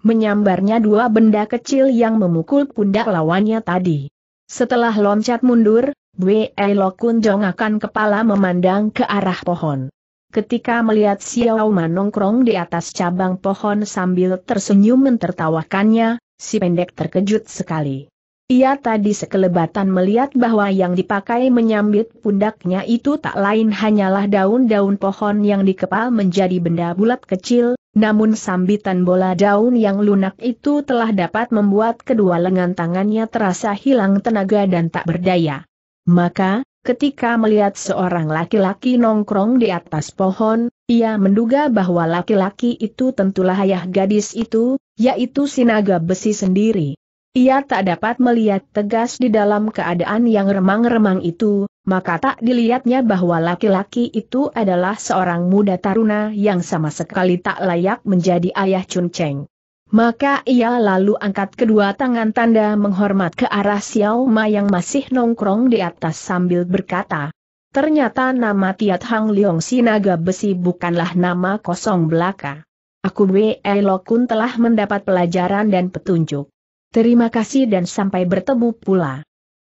menyambarnya dua benda kecil yang memukul pundak lawannya tadi. Setelah loncat mundur, Bwe Lokunjong akan kepala memandang ke arah pohon. Ketika melihat Xiao Man nongkrong di atas cabang pohon sambil tersenyum mentertawakannya, si pendek terkejut sekali. Ia tadi sekelebatan melihat bahwa yang dipakai menyambit pundaknya itu tak lain hanyalah daun-daun pohon yang dikepal menjadi benda bulat kecil, namun sambitan bola daun yang lunak itu telah dapat membuat kedua lengan tangannya terasa hilang tenaga dan tak berdaya. Maka, ketika melihat seorang laki-laki nongkrong di atas pohon, ia menduga bahwa laki-laki itu tentulah ayah gadis itu, yaitu Sinaga Besi sendiri. Ia tak dapat melihat tegas di dalam keadaan yang remang-remang itu, maka tak dilihatnya bahwa laki-laki itu adalah seorang muda taruna yang sama sekali tak layak menjadi ayah Chun Cheng. Maka ia lalu angkat kedua tangan tanda menghormat ke arah Xiao Ma yang masih nongkrong di atas sambil berkata, Ternyata nama Tiat Hang Leong Sinaga Besi bukanlah nama kosong belaka. Aku Wei Lokun telah mendapat pelajaran dan petunjuk. Terima kasih dan sampai bertemu pula.